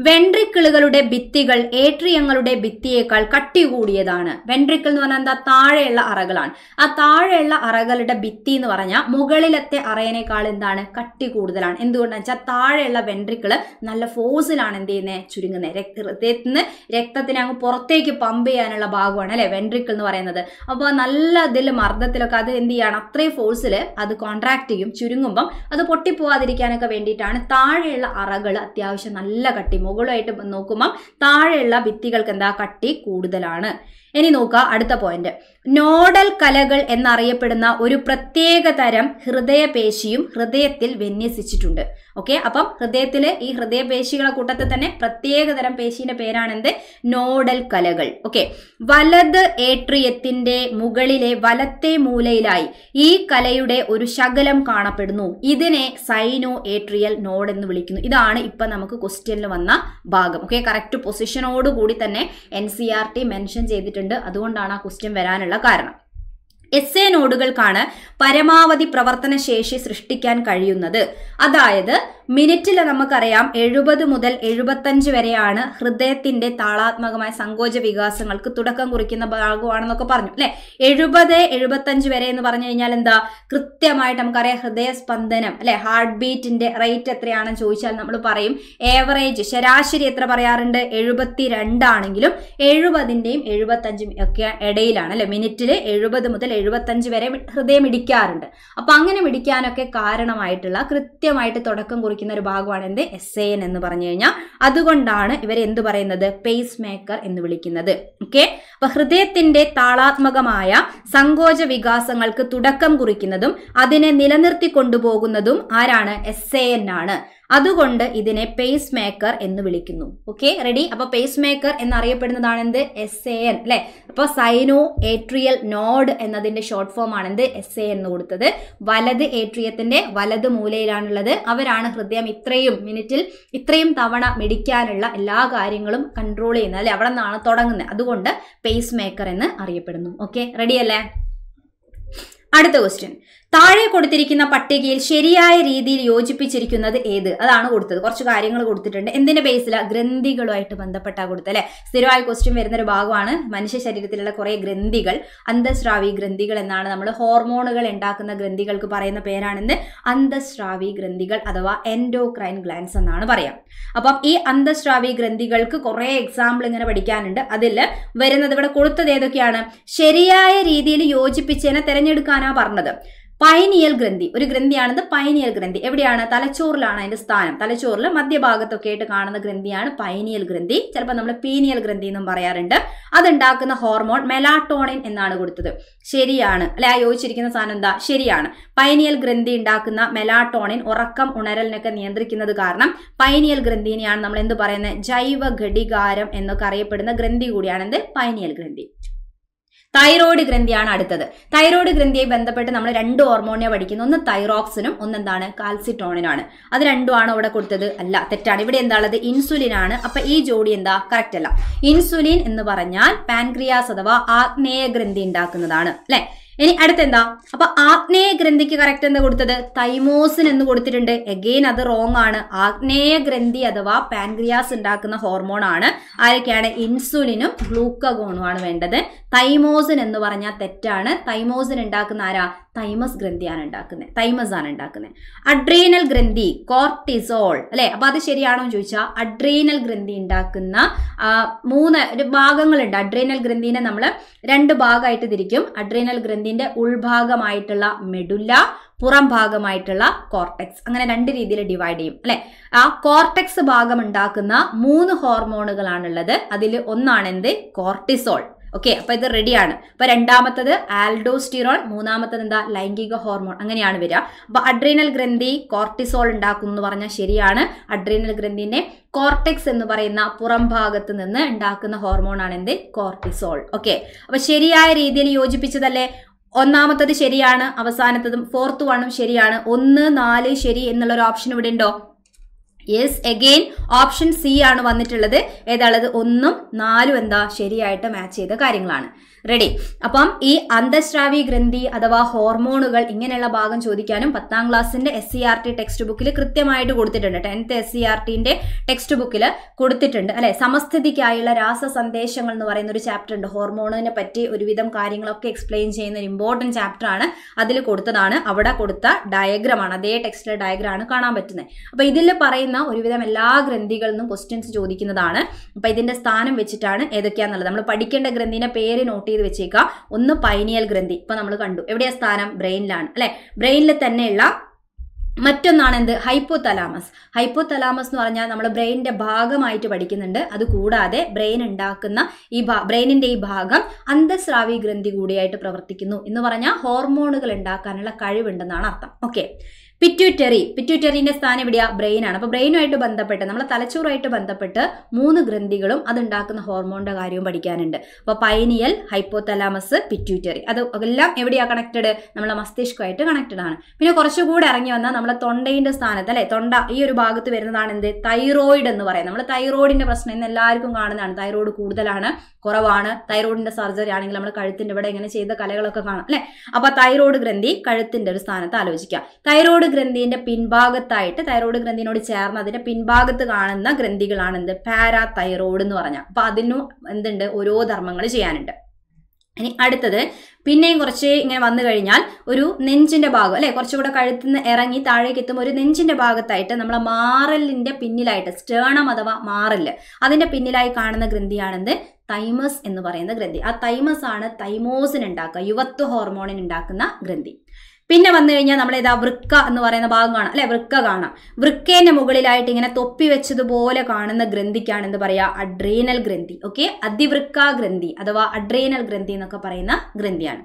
വെൻട്രിക്കിളുകളുടെ ഭിത്തികൾ ഏട്രിയങ്ങളുടെ ഭിത്തിയേക്കാൾ കട്ടി കൂടിയതാണ് വെൻട്രിക്കിൾ എന്ന് പറഞ്ഞാൽ എന്താ താഴെയുള്ള അറകളാണ് ആ താഴെയുള്ള അറകളുടെ ഭിത്തി എന്ന് പറഞ്ഞാൽ മുകളിലത്തെ അറയനേക്കാൾ എന്താണ് കട്ടി കൂടുതലാണ് എന്തുകൊണ്ടാണ് വെച്ചാൽ താഴെയുള്ള വെൻട്രിക്കിള് നല്ല ഫോഴ്സിലാണ് എന്ത് ചെയ്യുന്നത് ചുരുങ്ങുന്നത് രക്തത്തിൽ നിന്ന് രക്തത്തിനെ അങ്ങ് പുറത്തേക്ക് പമ്പ് ചെയ്യാനുള്ള ഭാഗമാണ് അല്ലെ വെൻട്രിക്കിൾ എന്ന് പറയുന്നത് അപ്പോൾ നല്ല ഇതിൽ മർദ്ദത്തിലൊക്കെ അത് എന്ത് ചെയ്യാണ് അത്രയും ഫോഴ്സിൽ അത് കോൺട്രാക്ട് ചെയ്യും ചുരുങ്ങുമ്പം അത് പൊട്ടിപ്പോവാതിരിക്കാനൊക്കെ വേണ്ടിയിട്ടാണ് താഴെയുള്ള അറകൾ അത്യാവശ്യം നല്ല കട്ടി മുകളിലായിട്ട് നോക്കുമ്പോൾ താഴെയുള്ള ഭിത്തികൾക്ക് എന്താ കട്ടി കൂടുതലാണ് ഇനി നോക്കുക അടുത്ത പോയിന്റ് നോഡൽ കലകൾ എന്നറിയപ്പെടുന്ന ഒരു പ്രത്യേക തരം ഹൃദയപേശിയും ഹൃദയത്തിൽ വിന്യസിച്ചിട്ടുണ്ട് ഓക്കെ അപ്പം ഹൃദയത്തിലെ ഈ ഹൃദയപേശികളെ കൂട്ടത്തിൽ തന്നെ പ്രത്യേക തരം പേശീന്റെ പേരാണെന്ത് നോഡൽ കലകൾ ഓക്കെ വലത് ഏട്രിയത്തിന്റെ മുകളിലെ വലത്തെ മൂലയിലായി ഈ കലയുടെ ഒരു ശകലം കാണപ്പെടുന്നു ഇതിനെ സൈനോ ഏട്രിയൽ നോഡ് എന്ന് വിളിക്കുന്നു ഇതാണ് ഇപ്പൊ നമുക്ക് ക്വസ്റ്റ്യനിൽ വന്ന ഭാഗം ഓക്കെ കറക്റ്റ് പൊസിഷനോട് കൂടി തന്നെ എൻ മെൻഷൻ e ചെയ്തിട്ടുണ്ട് ചെയ്തിട്ടുണ്ട് അതുകൊണ്ടാണ് ആ ക്വസ്റ്റ്യൻ വരാനുള്ള കാരണം എസ് എ നോഡുകൾക്കാണ് പരമാവധി പ്രവർത്തന ശേഷി സൃഷ്ടിക്കാൻ കഴിയുന്നത് അതായത് മിനിറ്റിൽ നമുക്കറിയാം എഴുപത് മുതൽ എഴുപത്തഞ്ച് വരെയാണ് ഹൃദയത്തിന്റെ താളാത്മകമായ സങ്കോച വികാസങ്ങൾക്ക് തുടക്കം കുറിക്കുന്ന ഭാഗമാണെന്നൊക്കെ പറഞ്ഞു അല്ലെ എഴുപത് എഴുപത്തഞ്ച് വരെ എന്ന് പറഞ്ഞു കഴിഞ്ഞാൽ എന്താ കൃത്യമായിട്ട് നമുക്കറിയാം ഹൃദയ സ്പന്ദനം അല്ലെ ഹാർട്ട് ബീറ്റിന്റെ റേറ്റ് എത്രയാണെന്ന് ചോദിച്ചാൽ നമ്മൾ പറയും ഏവറേജ് ശരാശരി എത്ര പറയാറുണ്ട് എഴുപത്തി രണ്ടാണെങ്കിലും എഴുപതിന്റെയും എഴുപത്തഞ്ചും ഒക്കെ ഇടയിലാണ് അല്ലെ മിനിറ്റിൽ എഴുപത് മുതൽ എഴുപത്തഞ്ച് വരെ ഹൃദയം ഇടിക്കാറുണ്ട് അപ്പൊ അങ്ങനെ മിടിക്കാനൊക്കെ കാരണമായിട്ടുള്ള കൃത്യമായിട്ട് തുടക്കം കുറിക്കും സംഭവിക്കുന്ന ഒരു ഭാഗമാണ് എന്ത് എൻ എന്ന് പറഞ്ഞു കഴിഞ്ഞാൽ അതുകൊണ്ടാണ് ഇവരെ എന്ത് പറയുന്നത് പേസ് മേക്കർ എന്ന് വിളിക്കുന്നത് ഓക്കെ അപ്പൊ ഹൃദയത്തിന്റെ താളാത്മകമായ സങ്കോച വികാസങ്ങൾക്ക് തുടക്കം കുറിക്കുന്നതും അതിനെ നിലനിർത്തി കൊണ്ടുപോകുന്നതും ആരാണ് എസ് എ എൻ ആണ് അതുകൊണ്ട് ഇതിനെ പേസ് മേക്കർ എന്ന് വിളിക്കുന്നു ഓക്കെ റെഡി അപ്പൊ പേസ് മേക്കർ എന്നറിയപ്പെടുന്നതാണ് എന്ത് എസ് എ എൻ അല്ലെ അപ്പൊ സൈനോ ഏട്രിയൽ നോഡ് എന്നതിന്റെ ഷോർട്ട് ഫോം ആണ് എന്ത് എസ് എ എന്ന് കൊടുത്തത് വലത് ഏട്രിയത്തിന്റെ വലത് മൂലയിലാണുള്ളത് അവരാണ് ഹൃദയം ഇത്രയും മിനിറ്റിൽ ഇത്രയും തവണ മിടിക്കാനുള്ള എല്ലാ കാര്യങ്ങളും കൺട്രോൾ ചെയ്യുന്നത് അല്ലെ അവിടെ നിന്നാണ് തുടങ്ങുന്നത് അതുകൊണ്ട് പേസ് മേക്കർ എന്ന് അറിയപ്പെടുന്നു ഓക്കെ റെഡി അല്ലേ அடுத்த கொஸ்டின் താഴെ കൊടുത്തിരിക്കുന്ന പട്ടികയിൽ ശരിയായ രീതിയിൽ യോജിപ്പിച്ചിരിക്കുന്നത് ഏത് അതാണ് കൊടുത്തത് കുറച്ച് കാര്യങ്ങൾ കൊടുത്തിട്ടുണ്ട് എന്തിന്റെ ബേസിലാണ് ഗ്രന്ഥികളുമായിട്ട് ബന്ധപ്പെട്ടാ കൊടുത്തത് അല്ലെ സ്ഥിരമായ ക്വസ്റ്റ്യൻ വരുന്ന ഒരു ഭാഗമാണ് മനുഷ്യ ശരീരത്തിലുള്ള കുറെ ഗ്രന്ഥികൾ അന്തസ്രാവി ഗ്രന്ഥികൾ എന്നാണ് നമ്മൾ ഹോർമോണുകൾ ഉണ്ടാക്കുന്ന ഗ്രന്ഥികൾക്ക് പറയുന്ന പേരാണെന്ന് അന്തസ്രാവി ഗ്രന്ഥികൾ അഥവാ എൻഡോക്രൈൻ ഗ്ലാൻസ് എന്നാണ് പറയാം അപ്പം ഈ അന്തസ്രാവി ഗ്രന്ഥികൾക്ക് കുറെ എക്സാമ്പിൾ ഇങ്ങനെ പഠിക്കാനുണ്ട് അതിൽ വരുന്നത് ഇവിടെ കൊടുത്തത് ഏതൊക്കെയാണ് ശരിയായ രീതിയിൽ യോജിപ്പിച്ചതിനെ തിരഞ്ഞെടുക്കാനാണ് പറഞ്ഞത് പൈനിയൽ ഗ്രന്ഥി ഒരു ഗ്രന്ഥിയാണെന്ന് പൈനിയൽ ഗ്രന്ഥി എവിടെയാണ് തലച്ചോറിലാണ് അതിന്റെ സ്ഥാനം തലച്ചോറിൽ മധ്യഭാഗത്തൊക്കെ ആയിട്ട് കാണുന്ന ഗ്രന്ഥിയാണ് പൈനിയൽ ഗ്രന്ഥി ചിലപ്പോൾ നമ്മൾ പീനിയൽ ഗ്രന്ഥി എന്നും പറയാറുണ്ട് അതുണ്ടാക്കുന്ന ഹോർമോൺ മെലാട്ടോണിൻ എന്നാണ് കൊടുത്തത് ശരിയാണ് അല്ലെ ആ യോജിച്ചിരിക്കുന്ന സാധനം എന്താ ശരിയാണ് പൈനിയൽ ഗ്രന്ഥി ഉണ്ടാക്കുന്ന മെലാട്ടോണിൻ ഉറക്കം ഉണരലിനൊക്കെ നിയന്ത്രിക്കുന്നത് കാരണം പൈനിയൽ ഗ്രന്ഥിനെയാണ് നമ്മൾ എന്ത് പറയുന്നത് ജൈവ ഘടികാരം എന്നൊക്കെ അറിയപ്പെടുന്ന ഗ്രന്ഥി കൂടിയാണ് എന്ത് പൈനിയൽ ഗ്രന്ഥി തൈറോയ്ഡ് ഗ്രന്ഥിയാണ് അടുത്തത് തൈറോയ്ഡ് ഗ്രന്ഥിയെ ബന്ധപ്പെട്ട് നമ്മൾ രണ്ട് ഹോർമോണിനെ പഠിക്കുന്നു ഒന്ന് തൈറോക്സിനും ഒന്നെന്താണ് കാൽസിറ്റോണിനാണ് അത് രണ്ടുമാണ് ഇവിടെ കൊടുത്തത് അല്ല തെറ്റാണ് ഇവിടെ ഉള്ളത് ഇൻസുലിൻ ആണ് അപ്പൊ ഈ ജോഡി എന്താ കറക്റ്റ് അല്ല ഇൻസുലിൻ എന്ന് പറഞ്ഞാൽ പാൻക്രിയാസ് അഥവാ ആഗ്നേയ ഗ്രന്ഥി ഉണ്ടാക്കുന്നതാണ് അല്ലെ ഇനി എന്താ അപ്പൊ ആഗ്നേയ ഗ്രന്ഥിക്ക് കറക്റ്റ് എന്താ കൊടുത്തത് തൈമോസിൻ എന്ന് കൊടുത്തിട്ടുണ്ട് എഗെയിൻ അത് റോങ് ആണ് ആഗ്നേയ ഗ്രന്ഥി അഥവാ പാൻക്രിയാസ് ഉണ്ടാക്കുന്ന ഹോർമോൺ ആണ് ആരൊക്കെയാണ് ഇൻസുലിനും ഗ്ലൂക്കഗോണും ആണ് വേണ്ടത് തൈമോസിൻ എന്ന് പറഞ്ഞാൽ തെറ്റാണ് തൈമോസിൻ ഉണ്ടാക്കുന്ന ആരാ തൈമസ് ഗ്രന്ഥിയാണ് ഉണ്ടാക്കുന്നത് തൈമസ് ആണ് ഉണ്ടാക്കുന്നത് അഡ്രീനൽ ഗ്രന്ഥി കോർട്ടിസോൾ അല്ലെ അപ്പൊ അത് ശരിയാണോ എന്ന് ചോദിച്ചാൽ അഡ്രീനൽ ഗ്രന്ഥി ഉണ്ടാക്കുന്ന മൂന്ന് ഭാഗങ്ങളുണ്ട് അഡ്രീനൽ ഗ്രന്ഥിനെ നമ്മൾ രണ്ട് ഭാഗമായിട്ട് തിരിക്കും അഡ്രീനൽ ഗ്രന്ഥി ഇതിന്റെ ഉൾഭാഗമായിട്ടുള്ള മെഡുല്ല പുറം ഭാഗമായിട്ടുള്ള കോർട്ടെക്സ് അങ്ങനെ രണ്ട് രീതിയിൽ ഡിവൈഡ് ചെയ്യും അല്ലെ ആ കോർട്ടെക്സ് ഭാഗം ഉണ്ടാക്കുന്ന മൂന്ന് ഹോർമോണുകളാണുള്ളത് അതിൽ ഒന്നാണെന്ത് കോർട്ടിസോൾ ഓക്കെ അപ്പൊ ഇത് റെഡിയാണ് അപ്പൊ രണ്ടാമത്തത് ആൽഡോസ്റ്റിറോൾ മൂന്നാമത്തത് എന്താ ലൈംഗിക ഹോർമോൺ അങ്ങനെയാണ് വരിക അപ്പൊ അഡ്രീനൽ ഗ്രന്ഥി കോർട്ടിസോൾ ഉണ്ടാക്കും എന്ന് പറഞ്ഞാൽ ശരിയാണ് അഡ്രീനൽ ഗ്രന്ഥിന്റെ കോർട്ടെക്സ് എന്ന് പറയുന്ന പുറം ഭാഗത്ത് നിന്ന് ഉണ്ടാക്കുന്ന ഹോർമോൺ ആണ് എന്ത് കോർട്ടിസോൾ ഓക്കെ അപ്പൊ ശരിയായ രീതിയിൽ യോജിപ്പിച്ചതല്ലേ ഒന്നാമത്തത് ശരിയാണ് അവസാനത്തതും ഫോർത്ത് വണ്ണും ശരിയാണ് ഒന്ന് നാല് ശരി എന്നുള്ള ഒരു ഓപ്ഷൻ ഇവിടെ ഉണ്ടോ യെസ് എഗെയിൻ ഓപ്ഷൻ സി ആണ് വന്നിട്ടുള്ളത് ഏതാളത് ഒന്നും നാലും എന്താ ശരിയായിട്ട് മാച്ച് ചെയ്ത കാര്യങ്ങളാണ് റെഡി അപ്പം ഈ അന്തസ്രാവി ഗ്രന്ഥി അഥവാ ഹോർമോണുകൾ ഇങ്ങനെയുള്ള ഭാഗം ചോദിക്കാനും പത്താം ക്ലാസ്സിന്റെ S C R T text ബുക്കിൽ കൃത്യമായിട്ട് കൊടുത്തിട്ടുണ്ട് ടെൻത്ത് എസ് സി ആർ ടിന്റെ ടെക്സ്റ്റ് ബുക്കിൽ കൊടുത്തിട്ടുണ്ട് അല്ലെ സമസ്ഥിതിക്കായുള്ള രാസ സന്ദേശങ്ങൾ എന്ന് പറയുന്ന ഒരു ചാപ്റ്റർ ഉണ്ട് ഹോർമോണിനെ പറ്റി ഒരുവിധം കാര്യങ്ങളൊക്കെ എക്സ്പ്ലെയിൻ ചെയ്യുന്ന ഒരു ഇമ്പോർട്ടൻറ്റ് ചാപ്റ്റർ ആണ് അതിൽ കൊടുത്തതാണ് അവിടെ കൊടുത്ത ഡയഗ്രാമാണ് അതേ ടെക്സ്റ്റിലെ ഡയഗ്രാമാണ് കാണാൻ പറ്റുന്നത് അപ്പൊ ഇതിൽ പറയുന്ന ഒരുവിധം എല്ലാ ഗ്രന്ഥികളിൽ നിന്നും ക്വസ്റ്റ്യൻസ് ചോദിക്കുന്നതാണ് അപ്പം ഇതിൻ്റെ സ്ഥാനം വെച്ചിട്ടാണ് ഏതൊക്കെയാണെന്നുള്ളത് നമ്മൾ പഠിക്കേണ്ട ഗ്രന്ഥിൻ്റെ പേര് നോട്ട് ചെയ്ത് വെച്ചേക്കുക ഒന്ന് പൈനിയൽ ഗ്രന്ഥി ഇപ്പം നമ്മൾ കണ്ടു എവിടെയാണ് സ്ഥാനം ബ്രെയിനിലാണ് അല്ലേ ബ്രെയിനിൽ തന്നെയുള്ള മറ്റൊന്നാണ് എന്ത് ഹൈപ്പോ തലാമസ് ഹൈപ്പോ തലാമസ് എന്ന് പറഞ്ഞാൽ നമ്മൾ ബ്രെയിനിന്റെ ഭാഗമായിട്ട് പഠിക്കുന്നുണ്ട് അത് കൂടാതെ ബ്രെയിൻ ഉണ്ടാക്കുന്ന ഈ ബ്രെയിനിന്റെ ഈ ഭാഗം അന്തസ്രാവി ഗ്രന്ഥി കൂടിയായിട്ട് പ്രവർത്തിക്കുന്നു എന്ന് പറഞ്ഞാൽ ഹോർമോണുകൾ ഉണ്ടാക്കാനുള്ള കഴിവുണ്ടെന്നാണ് അർത്ഥം ഓക്കെ പിറ്റ്യൂറ്ററി പിറ്റ്യൂറ്ററിന്റെ സ്ഥാനം എവിടെയാ ബ്രെയിനാണ് അപ്പോൾ ബ്രെയിനുമായിട്ട് ബന്ധപ്പെട്ട് നമ്മളെ തലച്ചോറുമായിട്ട് ബന്ധപ്പെട്ട് മൂന്ന് ഗ്രന്ഥികളും അതുണ്ടാക്കുന്ന ഹോർമോണിന്റെ കാര്യവും പഠിക്കാനുണ്ട് അപ്പോൾ പൈനിയൽ ഹൈപ്പോതലാമസ് പിറ്റ്യൂറ്ററി അത് എല്ലാം എവിടെയാ കണക്റ്റഡ് നമ്മളെ മസ്തിഷ്കമായിട്ട് കണക്റ്റഡ് ആണ് പിന്നെ കുറച്ചുകൂടെ ഇറങ്ങി വന്നാൽ നമ്മളെ തൊണ്ടയിന്റെ സ്ഥാനത്ത് അല്ലെ തൊണ്ട ഈ ഒരു ഭാഗത്ത് വരുന്നതാണ് എന്ത് തൈറോയിഡ് എന്ന് പറയാം നമ്മൾ തൈറോയിഡിന്റെ പ്രശ്നം ഇന്ന് എല്ലാവർക്കും കാണുന്നതാണ് തൈറോയിഡ് കൂടുതലാണ് കുറവാണ് തൈറോയിഡിന്റെ സർജറി ആണെങ്കിൽ നമ്മൾ കഴുത്തിന്റെ ഇവിടെ ഇങ്ങനെ ചെയ്ത കലകളൊക്കെ കാണാം അല്ലെ അപ്പോൾ തൈറോയിഡ് ഗ്രന്ഥി കഴുത്തിന്റെ ഒരു സ്ഥാനത്ത് ആലോചിക്കുക തൈറോയിഡ് ഗ്രന്ഥിന്റെ പിൻഭാഗത്തായിട്ട് തൈറോയ്ഡ് ഗ്രന്ഥിനോട് ചേർന്ന് അതിന്റെ പിൻഭാഗത്ത് കാണുന്ന ഗ്രന്ഥികളാണ് എന്ത് പാരാ തൈറോയ്ഡ് എന്ന് പറഞ്ഞാൽ അപ്പൊ അതിനും എന്തുണ്ട് ഓരോ ധർമ്മങ്ങൾ ചെയ്യാനുണ്ട് ഇനി അടുത്തത് പിന്നെയും കുറച്ച് ഇങ്ങനെ വന്നു കഴിഞ്ഞാൽ ഒരു നെഞ്ചിന്റെ ഭാഗം അല്ലെ കുറച്ചുകൂടെ കഴുത്തുനിന്ന് ഇറങ്ങി താഴേക്ക് എത്തുമ്പോൾ ഒരു നെഞ്ചിന്റെ ഭാഗത്തായിട്ട് നമ്മളെ മാറലിന്റെ പിന്നിലായിട്ട് സ്റ്റേണം അഥവാ മാറല് അതിന്റെ പിന്നിലായി കാണുന്ന ഗ്രന്ഥിയാണെന്ത് തൈമസ് എന്ന് പറയുന്ന ഗ്രന്ഥി ആ തൈമസ് ആണ് തൈമോസിന് ഉണ്ടാക്കുക യുവത്വ ഹോർമോണിന് ഉണ്ടാക്കുന്ന ഗ്രന്ഥി പിന്നെ വന്നു കഴിഞ്ഞാൽ നമ്മൾ ഇതാ വൃക്ക എന്ന് പറയുന്ന ഭാഗം കാണാം അല്ലെ വൃക്ക കാണാം വൃക്കേന്റെ മുകളിലായിട്ട് ഇങ്ങനെ തൊപ്പി വെച്ചതുപോലെ കാണുന്ന ഗ്രന്ഥിക്കാണ് എന്ത് പറയാ അഡ്രീനൽ ഗ്രന്ഥി ഓക്കെ അതിവൃക്ക ഗ്രന്ഥി അഥവാ അഡ്രീനൽ ഗ്രന്ഥി എന്നൊക്കെ പറയുന്ന ഗ്രന്ഥിയാണ്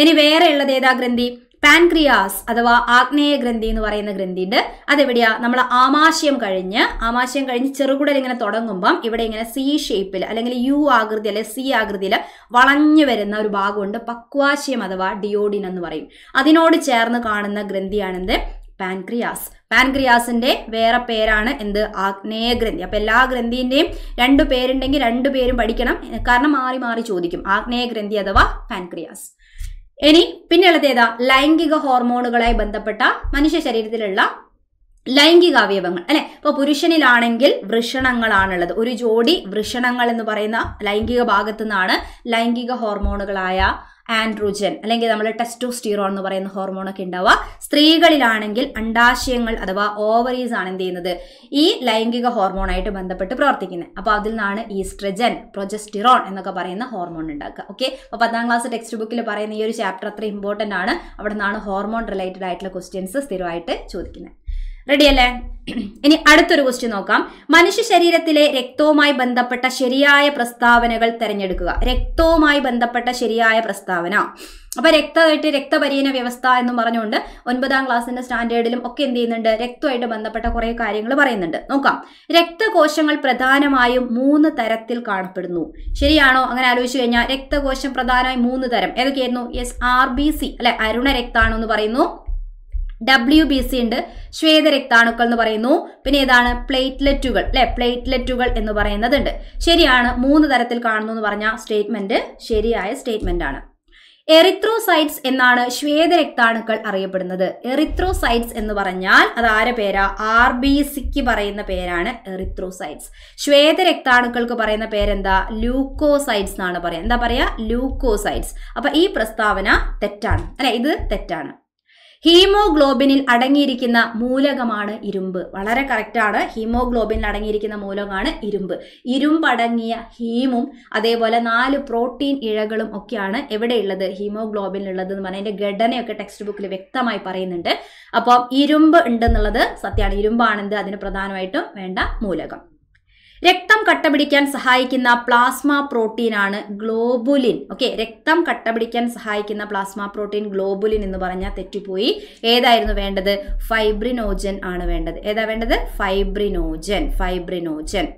ഇനി വേറെ ഉള്ളത് ഏതാ ഗ്രന്ഥി പാൻക്രിയാസ് അഥവാ ആഗ്നേയ ഗ്രന്ഥി എന്ന് പറയുന്ന ഗ്രന്ഥി ഉണ്ട് അതെവിടെയാ നമ്മൾ ആമാശയം കഴിഞ്ഞ് ആമാശയം കഴിഞ്ഞ് ചെറുകുടൽ ഇങ്ങനെ തുടങ്ങുമ്പം ഇവിടെ ഇങ്ങനെ സി ഷേപ്പിൽ അല്ലെങ്കിൽ യു ആകൃതി അല്ലെങ്കിൽ സി ആകൃതിയിൽ വളഞ്ഞു വരുന്ന ഒരു ഭാഗമുണ്ട് പക്വാശയം അഥവാ ഡിയോഡിൻ എന്ന് പറയും അതിനോട് ചേർന്ന് കാണുന്ന ഗ്രന്ഥിയാണെന്ത് പാൻക്രിയാസ് പാൻക്രിയാസിന്റെ വേറെ പേരാണ് എന്ത് ആഗ്നേയ ഗ്രന്ഥി അപ്പൊ എല്ലാ ഗ്രന്ഥിന്റെയും രണ്ട് പേരുണ്ടെങ്കിൽ രണ്ടു പേരും പഠിക്കണം കാരണം മാറി മാറി ചോദിക്കും ആഗ്നേയ ഗ്രന്ഥി അഥവാ പാൻക്രിയാസ് ഇനി പിന്നെയുള്ളത് ഏതാ ലൈംഗിക ഹോർമോണുകളായി ബന്ധപ്പെട്ട മനുഷ്യ ശരീരത്തിലുള്ള ലൈംഗിക അവയവങ്ങൾ അല്ലെ ഇപ്പൊ പുരുഷനിലാണെങ്കിൽ വൃഷണങ്ങളാണുള്ളത് ഒരു ജോഡി വൃഷണങ്ങൾ എന്ന് പറയുന്ന ലൈംഗിക ഭാഗത്തു നിന്നാണ് ലൈംഗിക ഹോർമോണുകളായ ആൻഡ്രോജൻ അല്ലെങ്കിൽ നമ്മൾ ടെസ്റ്റോസ്റ്റിറോൺ എന്ന് പറയുന്ന ഹോർമോണൊക്കെ ഉണ്ടാവുക സ്ത്രീകളിലാണെങ്കിൽ അണ്ടാശയങ്ങൾ അഥവാ ഓവറീസ് ആണ് എന്ത് ചെയ്യുന്നത് ഈ ലൈംഗിക ഹോർമോണായിട്ട് ബന്ധപ്പെട്ട് പ്രവർത്തിക്കുന്നത് അപ്പോൾ അതിൽ നിന്നാണ് ഈസ്ട്രജൻ പ്രൊജസ്റ്റിറോൺ എന്നൊക്കെ പറയുന്ന ഹോർമോൺ ഉണ്ടാക്കുക ഓക്കെ അപ്പോൾ പത്താം ക്ലാസ് ടെക്സ്റ്റ് ബുക്കിൽ പറയുന്ന ഈ ഒരു ചാപ്റ്റർ അത്ര ഇമ്പോർട്ടൻ്റ് ആണ് അവിടെ നിന്നാണ് ഹോർമോൺ റിലേറ്റഡ് ആയിട്ടുള്ള ക്വസ്റ്റ്യൻസ് സ്ഥിരമായിട്ട് ചോദിക്കുന്നത് റെഡിയല്ലേ ഇനി അടുത്തൊരു ക്വസ്റ്റ്യൻ നോക്കാം മനുഷ്യ ശരീരത്തിലെ രക്തവുമായി ബന്ധപ്പെട്ട ശരിയായ പ്രസ്താവനകൾ തിരഞ്ഞെടുക്കുക രക്തവുമായി ബന്ധപ്പെട്ട ശരിയായ പ്രസ്താവന അപ്പൊ രക്തമായിട്ട് രക്തപരിയന വ്യവസ്ഥ എന്ന് പറഞ്ഞുകൊണ്ട് ഒൻപതാം ക്ലാസ്സിന്റെ സ്റ്റാൻഡേർഡിലും ഒക്കെ എന്ത് ചെയ്യുന്നുണ്ട് രക്തമായിട്ട് ബന്ധപ്പെട്ട കുറെ കാര്യങ്ങൾ പറയുന്നുണ്ട് നോക്കാം രക്തകോശങ്ങൾ പ്രധാനമായും മൂന്ന് തരത്തിൽ കാണപ്പെടുന്നു ശരിയാണോ അങ്ങനെ ആലോചിച്ചു കഴിഞ്ഞാൽ രക്തകോശം പ്രധാനമായും മൂന്ന് തരം ഏതൊക്കെയായിരുന്നു എസ് ആർ ബി സി അല്ലെ അരുണരക്താണോ എന്ന് പറയുന്നു ഡബ്ല്യു ബി സി ഉണ്ട് ശ്വേതരക്താണുക്കൾ എന്ന് പറയുന്നു പിന്നെ ഏതാണ് പ്ലേറ്റ്ലെറ്റുകൾ അല്ലെ പ്ലേറ്റ്ലെറ്റുകൾ എന്ന് പറയുന്നതുണ്ട് ശരിയാണ് മൂന്ന് തരത്തിൽ കാണുന്നു എന്ന് പറഞ്ഞ സ്റ്റേറ്റ്മെന്റ് ശരിയായ സ്റ്റേറ്റ്മെന്റ് ആണ് എറിത്രോസൈറ്റ്സ് എന്നാണ് ശ്വേതരക്താണുക്കൾ അറിയപ്പെടുന്നത് എറിത്രോസൈറ്റ്സ് എന്ന് പറഞ്ഞാൽ അത് ആരെ പേരാ ആർ ബി സിക്ക് പറയുന്ന പേരാണ് എറിത്രോസൈറ്റ്സ് ശ്വേതരക്താണുക്കൾക്ക് പറയുന്ന പേരെന്താ ലൂക്കോസൈറ്റ്സ് എന്നാണ് പറയുക എന്താ പറയുക ലൂക്കോസൈറ്റ്സ് അപ്പൊ ഈ പ്രസ്താവന തെറ്റാണ് അല്ലെ ഇത് തെറ്റാണ് ഹീമോഗ്ലോബിനിൽ അടങ്ങിയിരിക്കുന്ന മൂലകമാണ് ഇരുമ്പ് വളരെ കറക്റ്റാണ് ഹീമോഗ്ലോബിനിൽ അടങ്ങിയിരിക്കുന്ന മൂലകമാണ് ഇരുമ്പ് ഇരുമ്പടങ്ങിയ ഹീമും അതേപോലെ നാല് പ്രോട്ടീൻ ഇഴകളും ഒക്കെയാണ് എവിടെയുള്ളത് ഹീമോഗ്ലോബിനിലുള്ളത് എന്ന് പറഞ്ഞാൽ അതിന്റെ ഘടനയൊക്കെ ടെക്സ്റ്റ് ബുക്കിൽ വ്യക്തമായി പറയുന്നുണ്ട് അപ്പോൾ ഇരുമ്പ് ഉണ്ടെന്നുള്ളത് സത്യമാണ് ഇരുമ്പാണെന്ത് അതിന് പ്രധാനമായിട്ടും വേണ്ട മൂലകം രക്തം കട്ടപിടിക്കാൻ സഹായിക്കുന്ന പ്ലാസ്മ പ്രോട്ടീൻ ആണ് ഗ്ലോബുലിൻ ഓക്കെ രക്തം കട്ടപിടിക്കാൻ സഹായിക്കുന്ന പ്ലാസ്മ പ്രോട്ടീൻ ഗ്ലോബുലിൻ എന്ന് പറഞ്ഞാൽ തെറ്റിപ്പോയി ഏതായിരുന്നു വേണ്ടത് ഫൈബ്രിനോജൻ ആണ് വേണ്ടത് ഏതാ വേണ്ടത് ഫൈബ്രിനോജൻ ഫൈബ്രിനോജൻ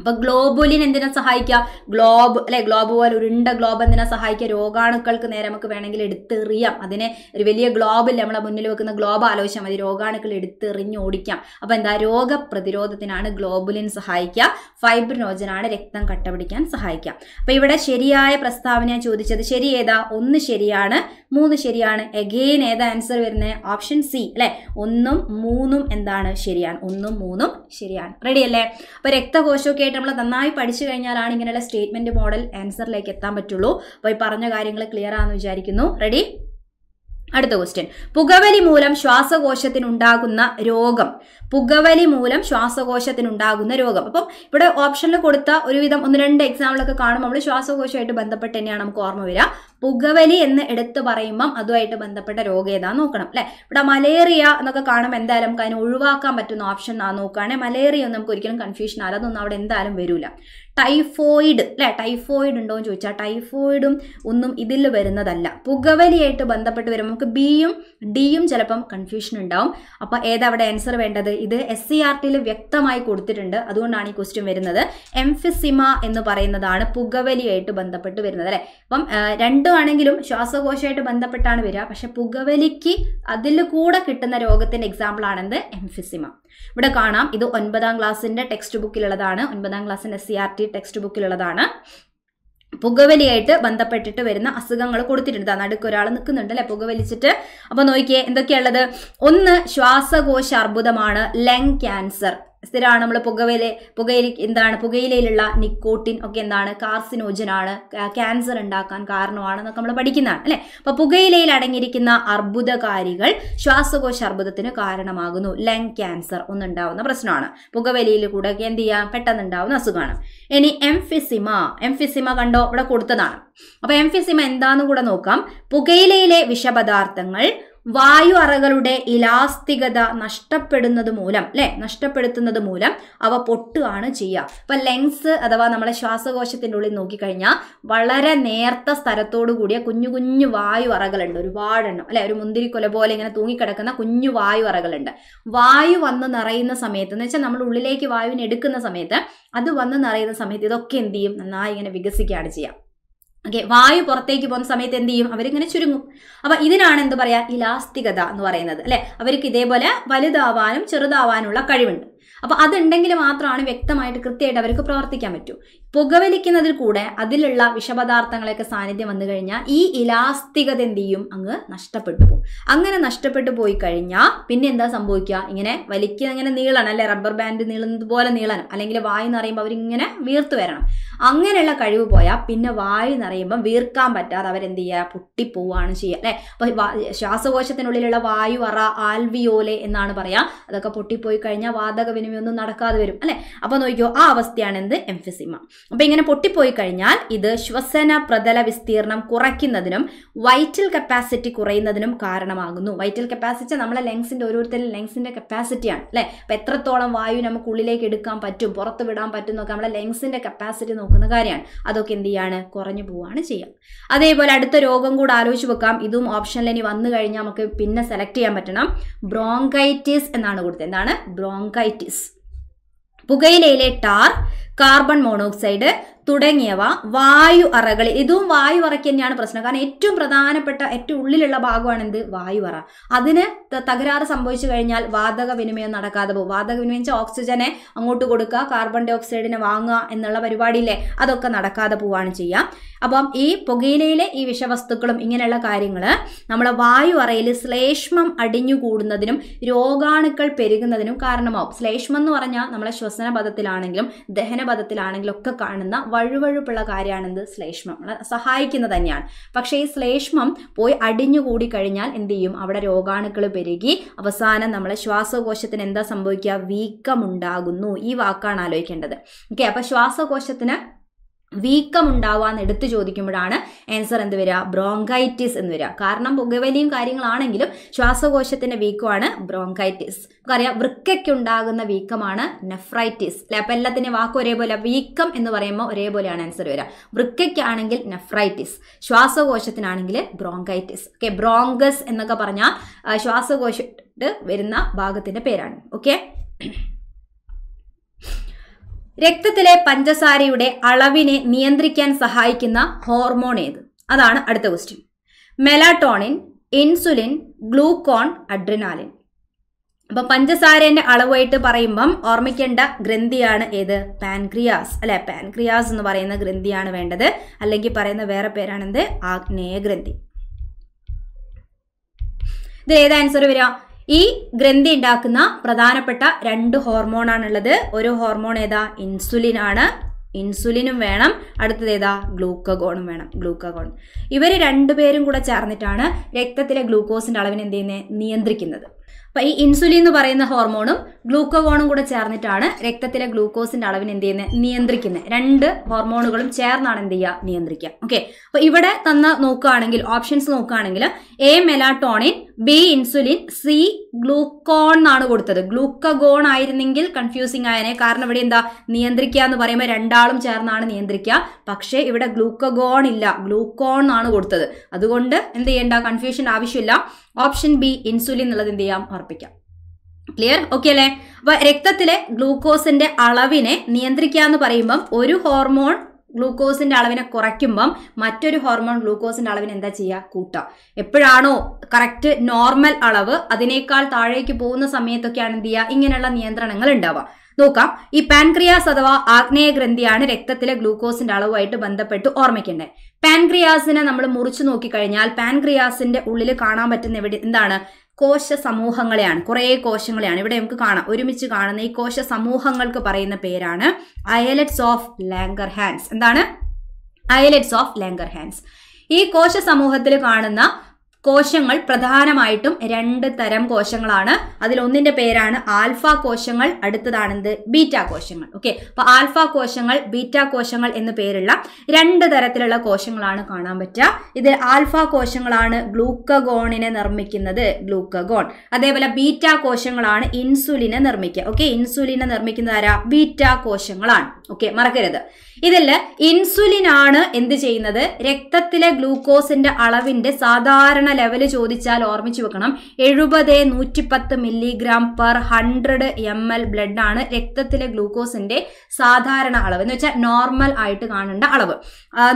അപ്പൊ ഗ്ലോബുലിൻ എന്തിനെ സഹായിക്കുക ഗ്ലോബ് അല്ലെ ഗ്ലോബ് പോലെ ഉരുണ്ട ഗ്ലോബ് എന്തിനെ സഹായിക്കുക രോഗാണുക്കൾക്ക് നേരെ നമുക്ക് വേണമെങ്കിൽ എടുത്തെറിയാം അതിനെ ഒരു വലിയ ഗ്ലോബിൽ നമ്മളെ മുന്നിൽ വെക്കുന്ന ഗ്ലോബ് ആലോചിച്ചാൽ മതി രോഗാണുക്കൾ എടുത്തെറിഞ്ഞ് ഓടിക്കാം അപ്പൊ എന്താ രോഗപ്രതിരോധത്തിനാണ് ഗ്ലോബുലിൻ സഹായിക്കുക ഫൈബ്രിനോജനാണ് രക്തം കട്ടപിടിക്കാൻ സഹായിക്കുക അപ്പൊ ഇവിടെ ശരിയായ പ്രസ്താവന ചോദിച്ചത് ശരി ഏതാ ഒന്ന് ശരിയാണ് മൂന്ന് ശരിയാണ് എഗെയിൻ ഏതാ ആൻസർ വരുന്നത് ഓപ്ഷൻ സി അല്ലെ ഒന്നും മൂന്നും എന്താണ് ശരിയാണ് ഒന്നും മൂന്നും ശരിയാണ് റെഡി അല്ലേ അപ്പോൾ രക്തകോശമൊക്കെ ആയിട്ട് നമ്മൾ നന്നായി പഠിച്ചു കഴിഞ്ഞാലാണ് ഇങ്ങനെയുള്ള സ്റ്റേറ്റ്മെന്റ് മോഡൽ ആൻസറിലേക്ക് എത്താൻ പറ്റുള്ളൂ അപ്പോൾ ഈ പറഞ്ഞ കാര്യങ്ങൾ ക്ലിയർ ആണെന്ന് വിചാരിക്കുന്നു റെഡി അടുത്ത ക്വസ്റ്റ്യൻ പുകവലി മൂലം ശ്വാസകോശത്തിനുണ്ടാകുന്ന രോഗം പുകവലി മൂലം ശ്വാസകോശത്തിനുണ്ടാകുന്ന രോഗം അപ്പം ഇവിടെ ഓപ്ഷനിൽ കൊടുത്ത ഒരുവിധം ഒന്ന് രണ്ട് എക്സാമ്പിളൊക്കെ കാണുമ്പോൾ നമ്മൾ ശ്വാസകോശമായിട്ട് ബന്ധപ്പെട്ട് തന്നെയാണ് നമുക്ക് ഓർമ്മ വരിക പുകവലി എന്ന് എടുത്തു പറയുമ്പം അതുമായിട്ട് ബന്ധപ്പെട്ട രോഗം ഏതാ നോക്കണം അല്ലെ ഇവിടെ മലേറിയ എന്നൊക്കെ കാണുമ്പോൾ എന്തായാലും നമുക്ക് അതിനെ ഒഴിവാക്കാൻ പറ്റുന്ന ഓപ്ഷൻ നോക്കുകയാണെങ്കിൽ മലേറിയ ഒന്നും നമുക്ക് ഒരിക്കലും കൺഫ്യൂഷൻ അതൊന്നും അവിടെ എന്തായാലും വരില്ല ടൈഫോയിഡ് അല്ലെ ടൈഫോയിഡ് ഉണ്ടോ എന്ന് ചോദിച്ചാൽ ടൈഫോയിഡും ഒന്നും ഇതിൽ വരുന്നതല്ല പുകവലിയായിട്ട് ബന്ധപ്പെട്ട് വരുമ്പോൾ നമുക്ക് ബിയും ഡിയും ചിലപ്പം കൺഫ്യൂഷൻ ഉണ്ടാവും അപ്പോൾ ഏതവിടെ ആൻസർ വേണ്ടത് ഇത് എസ് സി ആർ ടിയിൽ വ്യക്തമായി കൊടുത്തിട്ടുണ്ട് അതുകൊണ്ടാണ് ഈ ക്വസ്റ്റ്യൻ വരുന്നത് എംഫിസിമ എന്ന് പറയുന്നതാണ് പുകവലിയായിട്ട് ബന്ധപ്പെട്ട് വരുന്നത് അല്ലേ അപ്പം രണ്ടും ആണെങ്കിലും ശ്വാസകോശമായിട്ട് ബന്ധപ്പെട്ടാണ് വരിക പക്ഷെ പുകവലിക്ക് അതിൽ കൂടെ കിട്ടുന്ന രോഗത്തിന്റെ എക്സാമ്പിൾ ആണെന്ത് എംഫിസിമ ഇവിടെ കാണാം ഇത് ഒൻപതാം ക്ലാസ്സിന്റെ ടെക്സ്റ്റ് ബുക്കിലുള്ളതാണ് ഒൻപതാം ക്ലാസ്സിൻ്റെ സി ആർ ടി ടെക്സ്റ്റ് ബുക്കിലുള്ളതാണ് പുകവലിയായിട്ട് ബന്ധപ്പെട്ടിട്ട് വരുന്ന അസുഖങ്ങൾ കൊടുത്തിട്ടുണ്ട് നടുക്ക് ഒരാൾ നിൽക്കുന്നുണ്ട് അല്ലെ പുകവലിച്ചിട്ട് അപ്പോൾ നോക്കിയേ എന്തൊക്കെയുള്ളത് ഒന്ന് ശ്വാസകോശ അർബുദമാണ് ലങ് ക്യാൻസർ സ്ഥിരമാണ് നമ്മൾ പുകവയിലെ പുകയിൽ എന്താണ് പുകയിലയിലുള്ള നിക്കോട്ടിൻ ഒക്കെ എന്താണ് കാർസിനോജനാണ് ക്യാൻസർ ഉണ്ടാക്കാൻ കാരണമാണെന്നൊക്കെ നമ്മൾ പഠിക്കുന്നതാണ് അല്ലേ അപ്പോൾ പുകയിലയിൽ അടങ്ങിയിരിക്കുന്ന അർബുദകാരികൾ ശ്വാസകോശ അർബുദത്തിന് കാരണമാകുന്നു ലങ് ക്യാൻസർ ഒന്നുണ്ടാവുന്ന പ്രശ്നമാണ് പുകവലിയിൽ കൂടെ എന്ത് ചെയ്യാം പെട്ടെന്ന് ഉണ്ടാവുന്ന അസുഖമാണ് ഇനി എംഫിസിമ എംഫിസിമ കണ്ടോ ഇവിടെ കൊടുത്തതാണ് അപ്പോൾ എംഫിസിമ എന്താന്ന് കൂടെ നോക്കാം പുകയിലയിലെ വിഷപദാർത്ഥങ്ങൾ വായു അറകളുടെ ഇലാസ്തികത നഷ്ടപ്പെടുന്നത് മൂലം അല്ലെ നഷ്ടപ്പെടുത്തുന്നത് മൂലം അവ പൊട്ടുകയാണ് ചെയ്യുക അപ്പൊ ലെങ്സ് അഥവാ നമ്മളെ ശ്വാസകോശത്തിൻ്റെ ഉള്ളിൽ നോക്കിക്കഴിഞ്ഞാൽ വളരെ നേർത്ത സ്ഥലത്തോടു കൂടിയ കുഞ്ഞു കുഞ്ഞു വായു അറകളുണ്ട് ഒരുപാടെണ്ണം അല്ലെ ഒരു മുന്തിരിക്കൊല പോലെ ഇങ്ങനെ തൂങ്ങിക്കിടക്കുന്ന കുഞ്ഞു വായു അറകളുണ്ട് വായു വന്ന് നിറയുന്ന സമയത്ത് എന്ന് വെച്ചാൽ നമ്മൾ ഉള്ളിലേക്ക് വായുവിനെടുക്കുന്ന എടുക്കുന്ന സമയത്ത് അത് വന്ന് നിറയുന്ന സമയത്ത് ഇതൊക്കെ എന്ത് ചെയ്യും നന്നായി ഇങ്ങനെ വികസിക്കുകയാണ് ചെയ്യാം ഓക്കെ വായു പുറത്തേക്ക് പോകുന്ന സമയത്ത് എന്ത് ചെയ്യും അവരിങ്ങനെ ചുരുങ്ങും അപ്പൊ ഇതിനാണ് എന്ത് പറയാ ഇലാസ്തികത എന്ന് പറയുന്നത് അല്ലെ അവർക്ക് ഇതേപോലെ വലുതാവാനും ചെറുതാവാനുള്ള കഴിവുണ്ട് അപ്പൊ അതുണ്ടെങ്കിൽ മാത്രമാണ് വ്യക്തമായിട്ട് കൃത്യമായിട്ട് അവർക്ക് പ്രവർത്തിക്കാൻ പറ്റൂ പുകവലിക്കുന്നതിൽ കൂടെ അതിലുള്ള വിഷപദാർത്ഥങ്ങളൊക്കെ സാന്നിധ്യം വന്നു കഴിഞ്ഞാൽ ഈ ഇലാസ്തികത എന്ത് ചെയ്യും അങ്ങ് നഷ്ടപ്പെട്ടു പോകും അങ്ങനെ നഷ്ടപ്പെട്ടു പോയി കഴിഞ്ഞാൽ പിന്നെ എന്താ സംഭവിക്കുക ഇങ്ങനെ വലിക്കുക അങ്ങനെ നീളണം അല്ലെ റബ്ബർ ബാൻഡ് നീളുന്നത് പോലെ നീളണം അല്ലെങ്കിൽ വായു നിറയുമ്പോൾ അവരിങ്ങനെ വീർത്തു വരണം അങ്ങനെയുള്ള കഴിവ് പോയാൽ പിന്നെ വായു നിറയുമ്പം വീർക്കാൻ പറ്റാതെ അവരെന്ത് ചെയ്യുക പൊട്ടിപ്പോവാണ് ചെയ്യുക അല്ലെ അപ്പോൾ ശ്വാസകോശത്തിനുള്ളിലുള്ള വായു അറ ആൽവിയോലെ എന്നാണ് പറയാ അതൊക്കെ പൊട്ടിപ്പോയി കഴിഞ്ഞാൽ വാതക വിനിമയൊന്നും നടക്കാതെ വരും അല്ലെ അപ്പോൾ നോക്കിയോ ആ അവസ്ഥയാണ് എന്ത് എംഫിസിമ അപ്പോൾ ഇങ്ങനെ പൊട്ടിപ്പോയി കഴിഞ്ഞാൽ ഇത് ശ്വസന പ്രതല വിസ്തീർണം കുറയ്ക്കുന്നതിനും വൈറ്റൽ കപ്പാസിറ്റി കുറയുന്നതിനും കാരണമാകുന്നു വൈറ്റൽ കപ്പാസിറ്റി നമ്മളെ ലങ്സിൻ്റെ ഓരോരുത്തരും ലങ്സിൻ്റെ കപ്പാസിറ്റിയാണ് അല്ലേ അപ്പം എത്രത്തോളം വായു നമുക്ക് ഉള്ളിലേക്ക് എടുക്കാൻ പറ്റും പുറത്ത് വിടാൻ പറ്റും നോക്കുക നമ്മളെ ലങ്സിൻ്റെ കപ്പാസിറ്റി നോക്കുന്ന കാര്യമാണ് അതൊക്കെ എന്ത് ചെയ്യാണ് കുറഞ്ഞു പോവുകയാണ് ചെയ്യുക അതേപോലെ അടുത്ത രോഗം കൂടെ ആലോചിച്ച് വെക്കാം ഇതും ഓപ്ഷനിൽ ഇനി വന്നു കഴിഞ്ഞാൽ നമുക്ക് പിന്നെ സെലക്ട് ചെയ്യാൻ പറ്റണം ബ്രോങ്കൈറ്റിസ് എന്നാണ് കൊടുത്തത് എന്താണ് ബ്രോങ്കൈറ്റിസ് പുകയിലയിലെ ടാർ കാർബൺ മോണോക്സൈഡ് തുടങ്ങിയവ വായു അറകളിൽ ഇതും വായു അറയ്ക്ക് തന്നെയാണ് പ്രശ്നം കാരണം ഏറ്റവും പ്രധാനപ്പെട്ട ഏറ്റവും ഉള്ളിലുള്ള ഭാഗമാണ് എന്ത് വായു അറ അതിന് തകരാറ് സംഭവിച്ചു കഴിഞ്ഞാൽ വാതക വിനിമയം നടക്കാതെ പോകും വാതക വിനിമയം ഓക്സിജനെ അങ്ങോട്ട് കൊടുക്കുക കാർബൺ ഡൈ ഓക്സൈഡിനെ വാങ്ങുക എന്നുള്ള പരിപാടിയില്ലേ അതൊക്കെ നടക്കാതെ പോവുകയാണ് ചെയ്യുക അപ്പം ഈ പുകയിലയിലെ ഈ വിഷവസ്തുക്കളും ഇങ്ങനെയുള്ള കാര്യങ്ങൾ നമ്മളെ വായു അറയിൽ ശ്ലേഷ്മം അടിഞ്ഞുകൂടുന്നതിനും രോഗാണുക്കൾ പെരുകുന്നതിനും കാരണമാവും ശ്ലേഷ്മം എന്ന് പറഞ്ഞാൽ നമ്മളെ ശ്വസന പദത്തിലാണെങ്കിലും ദഹന പദത്തിലാണെങ്കിലും ഒക്കെ കാണുന്ന വഴുവഴുപ്പുള്ള കാര്യമാണെന്ത് ശ്ലേഷ്മം സഹായിക്കുന്നത് തന്നെയാണ് പക്ഷേ ഈ ശ്ലേഷ്മം പോയി അടിഞ്ഞുകൂടി കഴിഞ്ഞാൽ എന്ത് ചെയ്യും അവിടെ രോഗാണുക്കൾ പെരുകി അവസാനം നമ്മളെ ശ്വാസകോശത്തിന് എന്താ സംഭവിക്കുക വീക്കമുണ്ടാകുന്നു ഈ വാക്കാണ് ആലോചിക്കേണ്ടത് ഓക്കെ അപ്പോൾ ശ്വാസകോശത്തിന് വീക്കം ഉണ്ടാവാന്ന് എടുത്തു ചോദിക്കുമ്പോഴാണ് ആൻസർ എന്ത് വരിക ബ്രോങ്കൈറ്റിസ് എന്ന് വരിക കാരണം പുകവലിയും കാര്യങ്ങളാണെങ്കിലും ശ്വാസകോശത്തിന്റെ വീക്കമാണ് ബ്രോങ്കൈറ്റിസ് നമുക്കറിയാം വൃക്കയ്ക്കുണ്ടാകുന്ന വീക്കമാണ് നെഫ്രൈറ്റിസ് അല്ലെ അപ്പൊ എല്ലാത്തിന്റെ വാക്ക് ഒരേപോലെ വീക്കം എന്ന് പറയുമ്പോൾ ഒരേപോലെയാണ് ആൻസർ വരിക വൃക്കയ്ക്കാണെങ്കിൽ നെഫ്രൈറ്റിസ് ശ്വാസകോശത്തിനാണെങ്കിൽ ബ്രോങ്കൈറ്റിസ് ഓക്കെ ബ്രോങ്കസ് എന്നൊക്കെ പറഞ്ഞാൽ ശ്വാസകോശ വരുന്ന ഭാഗത്തിന്റെ പേരാണ് ഓക്കെ രക്തത്തിലെ പഞ്ചസാരയുടെ അളവിനെ നിയന്ത്രിക്കാൻ സഹായിക്കുന്ന ഹോർമോൺ ഏത് അതാണ് അടുത്ത question melatonin insulin glucon adrenaline അപ്പൊ പഞ്ചസാരേന്റെ അളവായിട്ട് പറയുമ്പം ഓർമ്മിക്കേണ്ട ഗ്രന്ഥിയാണ് ഏത് പാൻക്രിയാസ് അല്ലെ പാൻക്രിയാസ് എന്ന് പറയുന്ന ഗ്രന്ഥിയാണ് വേണ്ടത് അല്ലെങ്കിൽ പറയുന്ന വേറെ പേരാണെന്ത് ആഗ്നേയ ഗ്രന്ഥി ഇത് ഏത് ആൻസർ വരിക ഈ ഗ്രന്ഥി ഉണ്ടാക്കുന്ന പ്രധാനപ്പെട്ട രണ്ട് ആണുള്ളത് ഒരു ഹോർമോൺ ഏതാ ഇൻസുലിൻ ആണ് ഇൻസുലിനും വേണം അടുത്തത് ഏതാ ഗ്ലൂക്കഗോണും വേണം ഗ്ലൂക്കഗോൺ ഇവർ രണ്ടുപേരും കൂടെ ചേർന്നിട്ടാണ് രക്തത്തിലെ ഗ്ലൂക്കോസിൻ്റെ അളവിനെ എന്ത് ചെയ്യുന്നത് നിയന്ത്രിക്കുന്നത് അപ്പൊ ഈ ഇൻസുലിൻ എന്ന് പറയുന്ന ഹോർമോണും ഗ്ലൂക്കോഗോണും കൂടെ ചേർന്നിട്ടാണ് രക്തത്തിലെ ഗ്ലൂക്കോസിന്റെ അളവിന് എന്ത് ചെയ്യുന്നത് നിയന്ത്രിക്കുന്നത് രണ്ട് ഹോർമോണുകളും ചേർന്നാണ് എന്ത് ചെയ്യുക നിയന്ത്രിക്കുക ഓക്കെ അപ്പൊ ഇവിടെ തന്ന നോക്കുകയാണെങ്കിൽ ഓപ്ഷൻസ് നോക്കുകയാണെങ്കിൽ A melatonin B insulin C glucon എന്നാണ് കൊടുത്തത് ഗ്ലൂക്കഗോൺ ആയിരുന്നെങ്കിൽ കൺഫ്യൂസിങ് ആയനെ കാരണം ഇവിടെ എന്താ നിയന്ത്രിക്കുക എന്ന് പറയുമ്പോൾ രണ്ടാളും ചേർന്നാണ് നിയന്ത്രിക്കുക പക്ഷേ ഇവിടെ ഗ്ലൂക്കഗോൺ ഇല്ല ഗ്ലൂക്കോൺ എന്നാണ് കൊടുത്തത് അതുകൊണ്ട് എന്ത് ചെയ്യേണ്ട കൺഫ്യൂഷൻ ആവശ്യമില്ല ഓപ്ഷൻ ബി ഇൻസുലിൻ എന്നുള്ളത് എന്ത് ചെയ്യാം ഉറപ്പിക്കാം ക്ലിയർ ഓക്കെ അല്ലേ അപ്പൊ രക്തത്തിലെ ഗ്ലൂക്കോസിന്റെ അളവിനെ നിയന്ത്രിക്കുക എന്ന് പറയുമ്പം ഒരു ഹോർമോൺ ഗ്ലൂക്കോസിന്റെ അളവിനെ കുറയ്ക്കുമ്പം മറ്റൊരു ഹോർമോൺ ഗ്ലൂക്കോസിന്റെ അളവിനെ എന്താ ചെയ്യുക കൂട്ടുക എപ്പോഴാണോ കറക്റ്റ് നോർമൽ അളവ് അതിനേക്കാൾ താഴേക്ക് പോകുന്ന സമയത്തൊക്കെയാണ് എന്ത് ചെയ്യുക ഇങ്ങനെയുള്ള നിയന്ത്രണങ്ങൾ ഉണ്ടാവുക നോക്കാം ഈ പാൻക്രിയാസ് അഥവാ ആഗ്നേയ ഗ്രന്ഥിയാണ് രക്തത്തിലെ ഗ്ലൂക്കോസിന്റെ അളവുമായിട്ട് ബന്ധപ്പെട്ട് ഓർമ്മിക്കേണ്ടത് പാൻക്രിയാസിനെ നമ്മൾ മുറിച്ചു നോക്കിക്കഴിഞ്ഞാൽ പാൻക്രിയാസിന്റെ ഉള്ളിൽ കാണാൻ പറ്റുന്ന എവിടെ എന്താണ് കോശ സമൂഹങ്ങളെയാണ് കുറേ കോശങ്ങളെയാണ് ഇവിടെ നമുക്ക് കാണാം ഒരുമിച്ച് കാണുന്ന ഈ കോശ സമൂഹങ്ങൾക്ക് പറയുന്ന പേരാണ് അയലറ്റ്സ് ഓഫ് ലാങ്കർ ഹാൻഡ്സ് എന്താണ് അയലറ്റ്സ് ഓഫ് ലാങ്കർ ഹാൻഡ്സ് ഈ കോശ സമൂഹത്തിൽ കാണുന്ന കോശങ്ങൾ പ്രധാനമായിട്ടും രണ്ട് തരം കോശങ്ങളാണ് അതിൽ ഒന്നിന്റെ പേരാണ് ആൽഫ കോശങ്ങൾ അടുത്തതാണെന്ത് ബീറ്റ കോശങ്ങൾ ഓക്കെ അപ്പൊ ആൽഫ കോശങ്ങൾ ബീറ്റ കോശങ്ങൾ എന്ന് പേരുള്ള രണ്ട് തരത്തിലുള്ള കോശങ്ങളാണ് കാണാൻ പറ്റുക ഇതിൽ ആൽഫ കോശങ്ങളാണ് ഗ്ലൂക്കഗോണിനെ നിർമ്മിക്കുന്നത് ഗ്ലൂക്കഗോൺ അതേപോലെ ബീറ്റ കോശങ്ങളാണ് ഇൻസുലിനെ നിർമ്മിക്കുക ഓക്കെ ഇൻസുലിനെ നിർമ്മിക്കുന്ന ആരാ ബീറ്റ കോശങ്ങളാണ് ഓക്കെ മറക്കരുത് ഇതിൽ ഇൻസുലിൻ ആണ് എന്ത് ചെയ്യുന്നത് രക്തത്തിലെ ഗ്ലൂക്കോസിന്റെ അളവിന്റെ സാധാരണ എന്ന ലെവൽ ചോദിച്ചാൽ ഓർമ്മിച്ചു വെക്കണം എഴുപത് പത്ത് milligram per hundred M L blood ആണ് രക്തത്തിലെ ഗ്ലൂക്കോസിന്റെ സാധാരണ അളവ് എന്ന് വെച്ചാൽ നോർമൽ ആയിട്ട് കാണേണ്ട അളവ്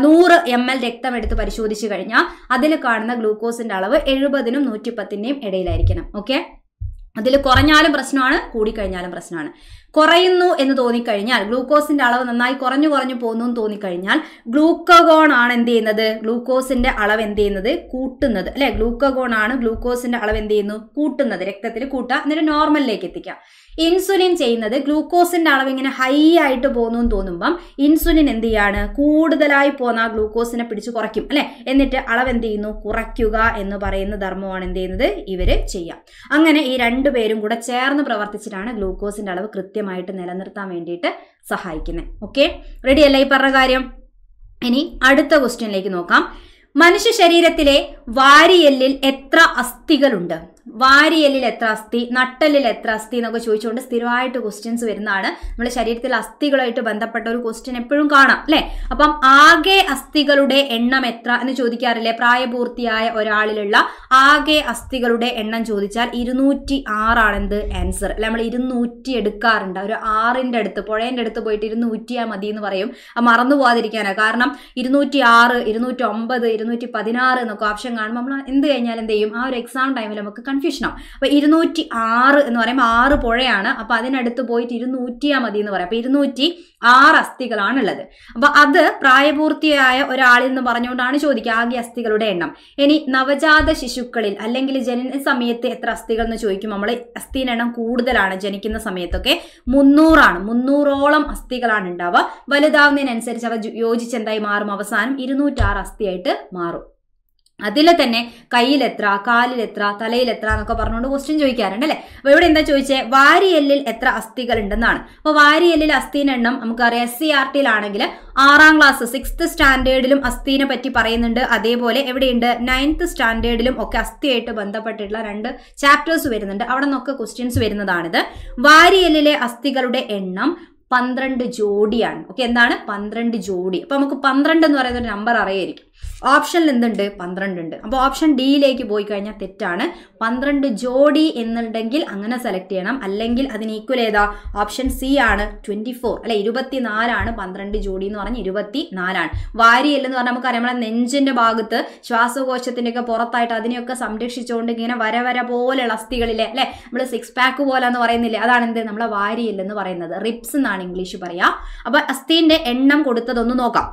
നൂറ് എം എൽ രക്തം എടുത്ത് പരിശോധിച്ചു കഴിഞ്ഞാൽ അതിൽ കാണുന്ന ഗ്ലൂക്കോസിന്റെ അളവ് എഴുപതിനും നൂറ്റിപ്പത്തിന്റെയും ഇടയിലായിരിക്കണം ഓക്കെ അതിൽ കുറഞ്ഞാലും പ്രശ്നമാണ് കൂടിക്കഴിഞ്ഞാലും പ്രശ്നമാണ് കുറയുന്നു എന്ന് തോന്നിക്കഴിഞ്ഞാൽ ഗ്ലൂക്കോസിന്റെ അളവ് നന്നായി കുറഞ്ഞു കുറഞ്ഞു പോകുന്നു എന്ന് തോന്നിക്കഴിഞ്ഞാൽ ഗ്ലൂക്കോഗോൺ ആണ് എന്ത് ചെയ്യുന്നത് ഗ്ലൂക്കോസിന്റെ അളവ് എന്ത് ചെയ്യുന്നത് കൂട്ടുന്നത് അല്ലെ ഗ്ലൂക്കോഗോൺ ആണ് ഗ്ലൂക്കോസിന്റെ അളവ് എന്ത് ചെയ്യുന്നു കൂട്ടുന്നത് രക്തത്തിൽ കൂട്ടുക എന്നിട്ട് നോർമലിലേക്ക് എത്തിക്കുക ഇൻസുലിൻ ചെയ്യുന്നത് ഗ്ലൂക്കോസിന്റെ അളവ് ഇങ്ങനെ ഹൈ ആയിട്ട് പോകുന്നു എന്ന് തോന്നുമ്പം ഇൻസുലിൻ എന്ത് ചെയ്യാണ് കൂടുതലായി പോകുന്ന ആ ഗ്ലൂക്കോസിനെ പിടിച്ച് കുറയ്ക്കും അല്ലെ എന്നിട്ട് അളവ് എന്ത് ചെയ്യുന്നു കുറയ്ക്കുക എന്ന് പറയുന്ന ധർമ്മമാണ് എന്ത് ചെയ്യുന്നത് ഇവര് ചെയ്യാം അങ്ങനെ ഈ രണ്ടു പേരും കൂടെ ചേർന്ന് പ്രവർത്തിച്ചിട്ടാണ് ഗ്ലൂക്കോസിന്റെ അളവ് കൃത്യമായിട്ട് നിലനിർത്താൻ വേണ്ടിയിട്ട് സഹായിക്കുന്നത് ഓക്കെ റെഡി അല്ലേ ഈ പറഞ്ഞ കാര്യം ഇനി അടുത്ത ക്വസ്റ്റ്യനിലേക്ക് നോക്കാം മനുഷ്യ ശരീരത്തിലെ വാരിയെല്ലിൽ എത്ര അസ്ഥികളുണ്ട് വാരിയലിൽ എത്ര അസ്ഥി നട്ടലിൽ എത്ര അസ്ഥി എന്നൊക്കെ ചോദിച്ചുകൊണ്ട് സ്ഥിരമായിട്ട് ക്വസ്റ്റ്യൻസ് വരുന്നതാണ് നമ്മുടെ ശരീരത്തിൽ അസ്ഥികളായിട്ട് ബന്ധപ്പെട്ട ഒരു ക്വസ്റ്റ്യൻ എപ്പോഴും കാണാം അല്ലെ അപ്പം ആകെ അസ്ഥികളുടെ എണ്ണം എത്ര എന്ന് ചോദിക്കാറില്ലേ പ്രായപൂർത്തിയായ ഒരാളിലുള്ള ആകെ അസ്ഥികളുടെ എണ്ണം ചോദിച്ചാൽ ഇരുന്നൂറ്റി ആറാണെന്ത് ആൻസർ അല്ലെ നമ്മൾ ഇരുന്നൂറ്റി എടുക്കാറുണ്ട് ഒരു ആറിന്റെ അടുത്ത് പുഴേന്റെ അടുത്ത് പോയിട്ട് ഇരുന്നൂറ്റിയാ മതി എന്ന് പറയും ആ മറന്നു പോവാതിരിക്കാനാണ് കാരണം ഇരുന്നൂറ്റി ആറ് ഇരുന്നൂറ്റി ഒമ്പത് ഇരുന്നൂറ്റി പതിനാറ് എന്നൊക്കെ ഓപ്ഷൻ കാണുമ്പോൾ നമ്മൾ എന്ത് കഴിഞ്ഞാൽ എന്ത് ചെയ്യും ആ ഒരു എക്സാം ടൈമിൽ നമുക്ക് കൺഫ്യൂഷനാവും അപ്പോൾ ഇരുന്നൂറ്റി ആറ് എന്ന് പറയുമ്പോൾ ആറ് പുഴയാണ് അപ്പോൾ അതിനടുത്ത് പോയിട്ട് ഇരുന്നൂറ്റിയാ മതി എന്ന് പറയും അപ്പോൾ ഇരുന്നൂറ്റി ആറ് അസ്ഥികളാണ് ഉള്ളത് അപ്പോൾ അത് പ്രായപൂർത്തിയായ ഒരാളിൽ നിന്ന് പറഞ്ഞുകൊണ്ടാണ് ചോദിക്കുക ആകെ അസ്ഥികളുടെ എണ്ണം ഇനി നവജാത ശിശുക്കളിൽ അല്ലെങ്കിൽ ജനന സമയത്ത് എത്ര അസ്ഥികൾ എന്ന് ചോദിക്കും നമ്മൾ അസ്ഥിയുടെ എണ്ണം കൂടുതലാണ് ജനിക്കുന്ന സമയത്തൊക്കെ മുന്നൂറാണ് മുന്നൂറോളം അസ്ഥികളാണ് ഉണ്ടാവുക വലുതാവുന്നതിനനുസരിച്ച് അവ യോജിച്ചെന്തായി മാറും അവസാനം ഇരുന്നൂറ്റാറ് അസ്ഥിയായിട്ട് മാറും അതിലെ തന്നെ കയ്യിലെത്ര കാലിലെത്ര തലയിലെത്ര എന്നൊക്കെ പറഞ്ഞുകൊണ്ട് ക്വസ്റ്റ്യൻ ചോദിക്കാറുണ്ട് അല്ലേ അപ്പോൾ ഇവിടെ എന്താ ചോദിച്ചത് വാരിയെല്ലിൽ എത്ര അസ്ഥികൾ ഉണ്ടെന്നാണ് അപ്പോൾ വാരിയെല്ലിൽ അസ്ഥീൻ്റെ എണ്ണം നമുക്കറിയാം എസ് സി ആർ ടിയിലാണെങ്കിൽ ആറാം ക്ലാസ് സിക്സ്ത് സ്റ്റാൻഡേർഡിലും അസ്ഥീനെ പറ്റി പറയുന്നുണ്ട് അതേപോലെ എവിടെയുണ്ട് നയൻത്ത് സ്റ്റാൻഡേർഡിലും ഒക്കെ അസ്ഥിയായിട്ട് ബന്ധപ്പെട്ടിട്ടുള്ള രണ്ട് ചാപ്റ്റേഴ്സ് വരുന്നുണ്ട് അവിടെ നിന്നൊക്കെ ക്വസ്റ്റ്യൻസ് വരുന്നതാണിത് വാരിയെല്ലിലെ അസ്ഥികളുടെ എണ്ണം പന്ത്രണ്ട് ജോഡിയാണ് ഓക്കെ എന്താണ് പന്ത്രണ്ട് ജോഡി അപ്പോൾ നമുക്ക് പന്ത്രണ്ട് എന്ന് പറയുന്ന ഒരു നമ്പർ അറിയായിരിക്കും ഓപ്ഷനിൽ എന്തുണ്ട് പന്ത്രണ്ട് ഉണ്ട് അപ്പോൾ ഓപ്ഷൻ ഡിയിലേക്ക് പോയി കഴിഞ്ഞാൽ തെറ്റാണ് പന്ത്രണ്ട് ജോഡി എന്നുണ്ടെങ്കിൽ അങ്ങനെ സെലക്ട് ചെയ്യണം അല്ലെങ്കിൽ അതിന് ഈക്വൽ ഏതാ ഓപ്ഷൻ സി ആണ് ട്വൻറ്റി ഫോർ അല്ലെ ഇരുപത്തി നാലാണ് പന്ത്രണ്ട് ജോഡി എന്ന് പറഞ്ഞ് ഇരുപത്തി നാലാണ് വാരിയല്ലെന്ന് പറഞ്ഞാൽ നമുക്കറിയാം നമ്മളെ നെഞ്ചിൻ്റെ ഭാഗത്ത് ശ്വാസകോശത്തിൻ്റെയൊക്കെ പുറത്തായിട്ട് അതിനെയൊക്കെ സംരക്ഷിച്ചുകൊണ്ട് ഇങ്ങനെ വര വര പോലെയുള്ള അസ്ഥികളില്ലേ അല്ലെ നമ്മൾ സിക്സ് പാക്ക് പോലെ എന്ന് പറയുന്നില്ലേ അതാണ് എന്ത് നമ്മളെ വാരിയല്ലെന്ന് പറയുന്നത് റിപ്സ് എന്നാണ് ഇംഗ്ലീഷ് പറയുക അപ്പോൾ അസ്ഥീൻ്റെ എണ്ണം കൊടുത്തതൊന്ന് നോക്കാം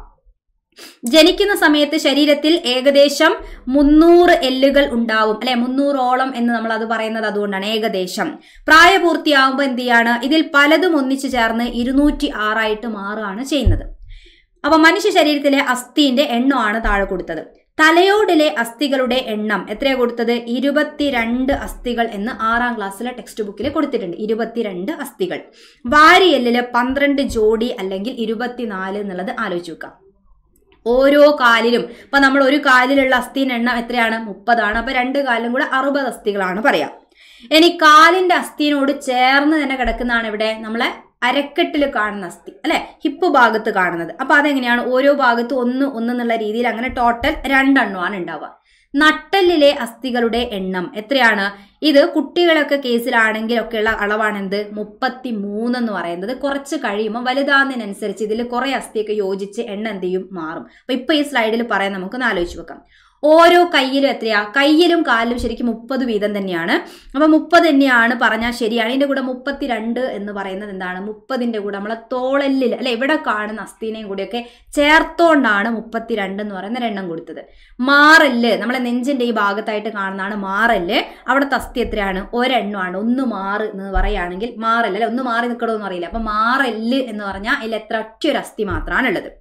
ജനിക്കുന്ന സമയത്ത് ശരീരത്തിൽ ഏകദേശം മുന്നൂറ് എല്ലുകൾ ഉണ്ടാവും അല്ലെ മുന്നൂറോളം എന്ന് നമ്മൾ അത് പറയുന്നത് അതുകൊണ്ടാണ് ഏകദേശം പ്രായപൂർത്തിയാവുമ്പോൾ എന്ത് ചെയ്യാണ് ഇതിൽ പലതും ഒന്നിച്ചു ചേർന്ന് ഇരുന്നൂറ്റി ആറായിട്ട് മാറുകയാണ് ചെയ്യുന്നത് അപ്പൊ മനുഷ്യ ശരീരത്തിലെ അസ്ഥിന്റെ എണ്ണമാണ് താഴെ കൊടുത്തത് തലയോടിലെ അസ്ഥികളുടെ എണ്ണം എത്രയാണ് കൊടുത്തത് ഇരുപത്തിരണ്ട് അസ്ഥികൾ എന്ന് ആറാം ക്ലാസ്സിലെ ടെക്സ്റ്റ് ബുക്കിൽ കൊടുത്തിട്ടുണ്ട് ഇരുപത്തിരണ്ട് അസ്ഥികൾ വാരിയെല്ലില് പന്ത്രണ്ട് ജോഡി അല്ലെങ്കിൽ ഇരുപത്തിനാല് എന്നുള്ളത് ആലോചിക്കുക ഓരോ കാലിലും ഇപ്പൊ നമ്മൾ ഒരു കാലിലുള്ള അസ്ഥിന്റെ എണ്ണം എത്രയാണ് മുപ്പതാണ് അപ്പൊ രണ്ട് കാലിലും കൂടെ അറുപത് അസ്ഥികളാണ് പറയാം ഇനി കാലിന്റെ അസ്ഥിനോട് ചേർന്ന് തന്നെ കിടക്കുന്നതാണ് ഇവിടെ നമ്മളെ അരക്കെട്ടിൽ കാണുന്ന അസ്ഥി അല്ലെ ഹിപ്പ് ഭാഗത്ത് കാണുന്നത് അപ്പൊ അതെങ്ങനെയാണ് ഓരോ ഭാഗത്ത് ഒന്ന് ഒന്ന് എന്നുള്ള രീതിയിൽ അങ്ങനെ ടോട്ടൽ രണ്ടെണ്ണമാണ് ഉണ്ടാവുക നട്ടലിലെ അസ്ഥികളുടെ എണ്ണം എത്രയാണ് ഇത് കുട്ടികളൊക്കെ ഉള്ള അളവാണെന്ത് മുപ്പത്തി മൂന്ന് എന്ന് പറയുന്നത് കുറച്ച് കഴിയുമ്പോൾ വലുതാകുന്നതിനനുസരിച്ച് ഇതിൽ കുറേ അസ്ഥിയൊക്കെ യോജിച്ച് എണ്ണം എന്ത് ചെയ്യും മാറും അപ്പൊ ഇപ്പൊ ഈ സ്ലൈഡിൽ പറയാൻ നമുക്കൊന്ന് ആലോചിച്ച് വെക്കാം ഓരോ കയ്യിലും എത്രയാ കയ്യിലും കാലിലും ശരിക്കും മുപ്പത് വീതം തന്നെയാണ് അപ്പൊ മുപ്പത് തന്നെയാണ് പറഞ്ഞാൽ ശരിയാണ് ഇതിന്റെ കൂടെ മുപ്പത്തിരണ്ട് എന്ന് പറയുന്നത് എന്താണ് മുപ്പതിന്റെ കൂടെ നമ്മളെ തോളല്ലിൽ അല്ലെ ഇവിടെ കാണുന്ന അസ്ഥിനെയും കൂടിയൊക്കെ ചേർത്തോണ്ടാണ് മുപ്പത്തിരണ്ട് എന്ന് പറയുന്ന രണ്ണം കൊടുത്തത് മാറല് നമ്മളെ നെഞ്ചിന്റെ ഈ ഭാഗത്തായിട്ട് കാണുന്നതാണ് മാറല് അവിടുത്തെ അസ്ഥി എത്രയാണ് ഒരെണ്ണമാണ് ഒന്ന് മാറ് എന്ന് പറയുകയാണെങ്കിൽ മാറല്ല അല്ലെ ഒന്ന് മാറി നിൽക്കണമെന്ന് അറിയില്ല അപ്പൊ മാറല് എന്ന് പറഞ്ഞാൽ അതിൽ എത്ര ഒറ്റ ഒരു അസ്ഥി മാത്രമാണ് ഉള്ളത്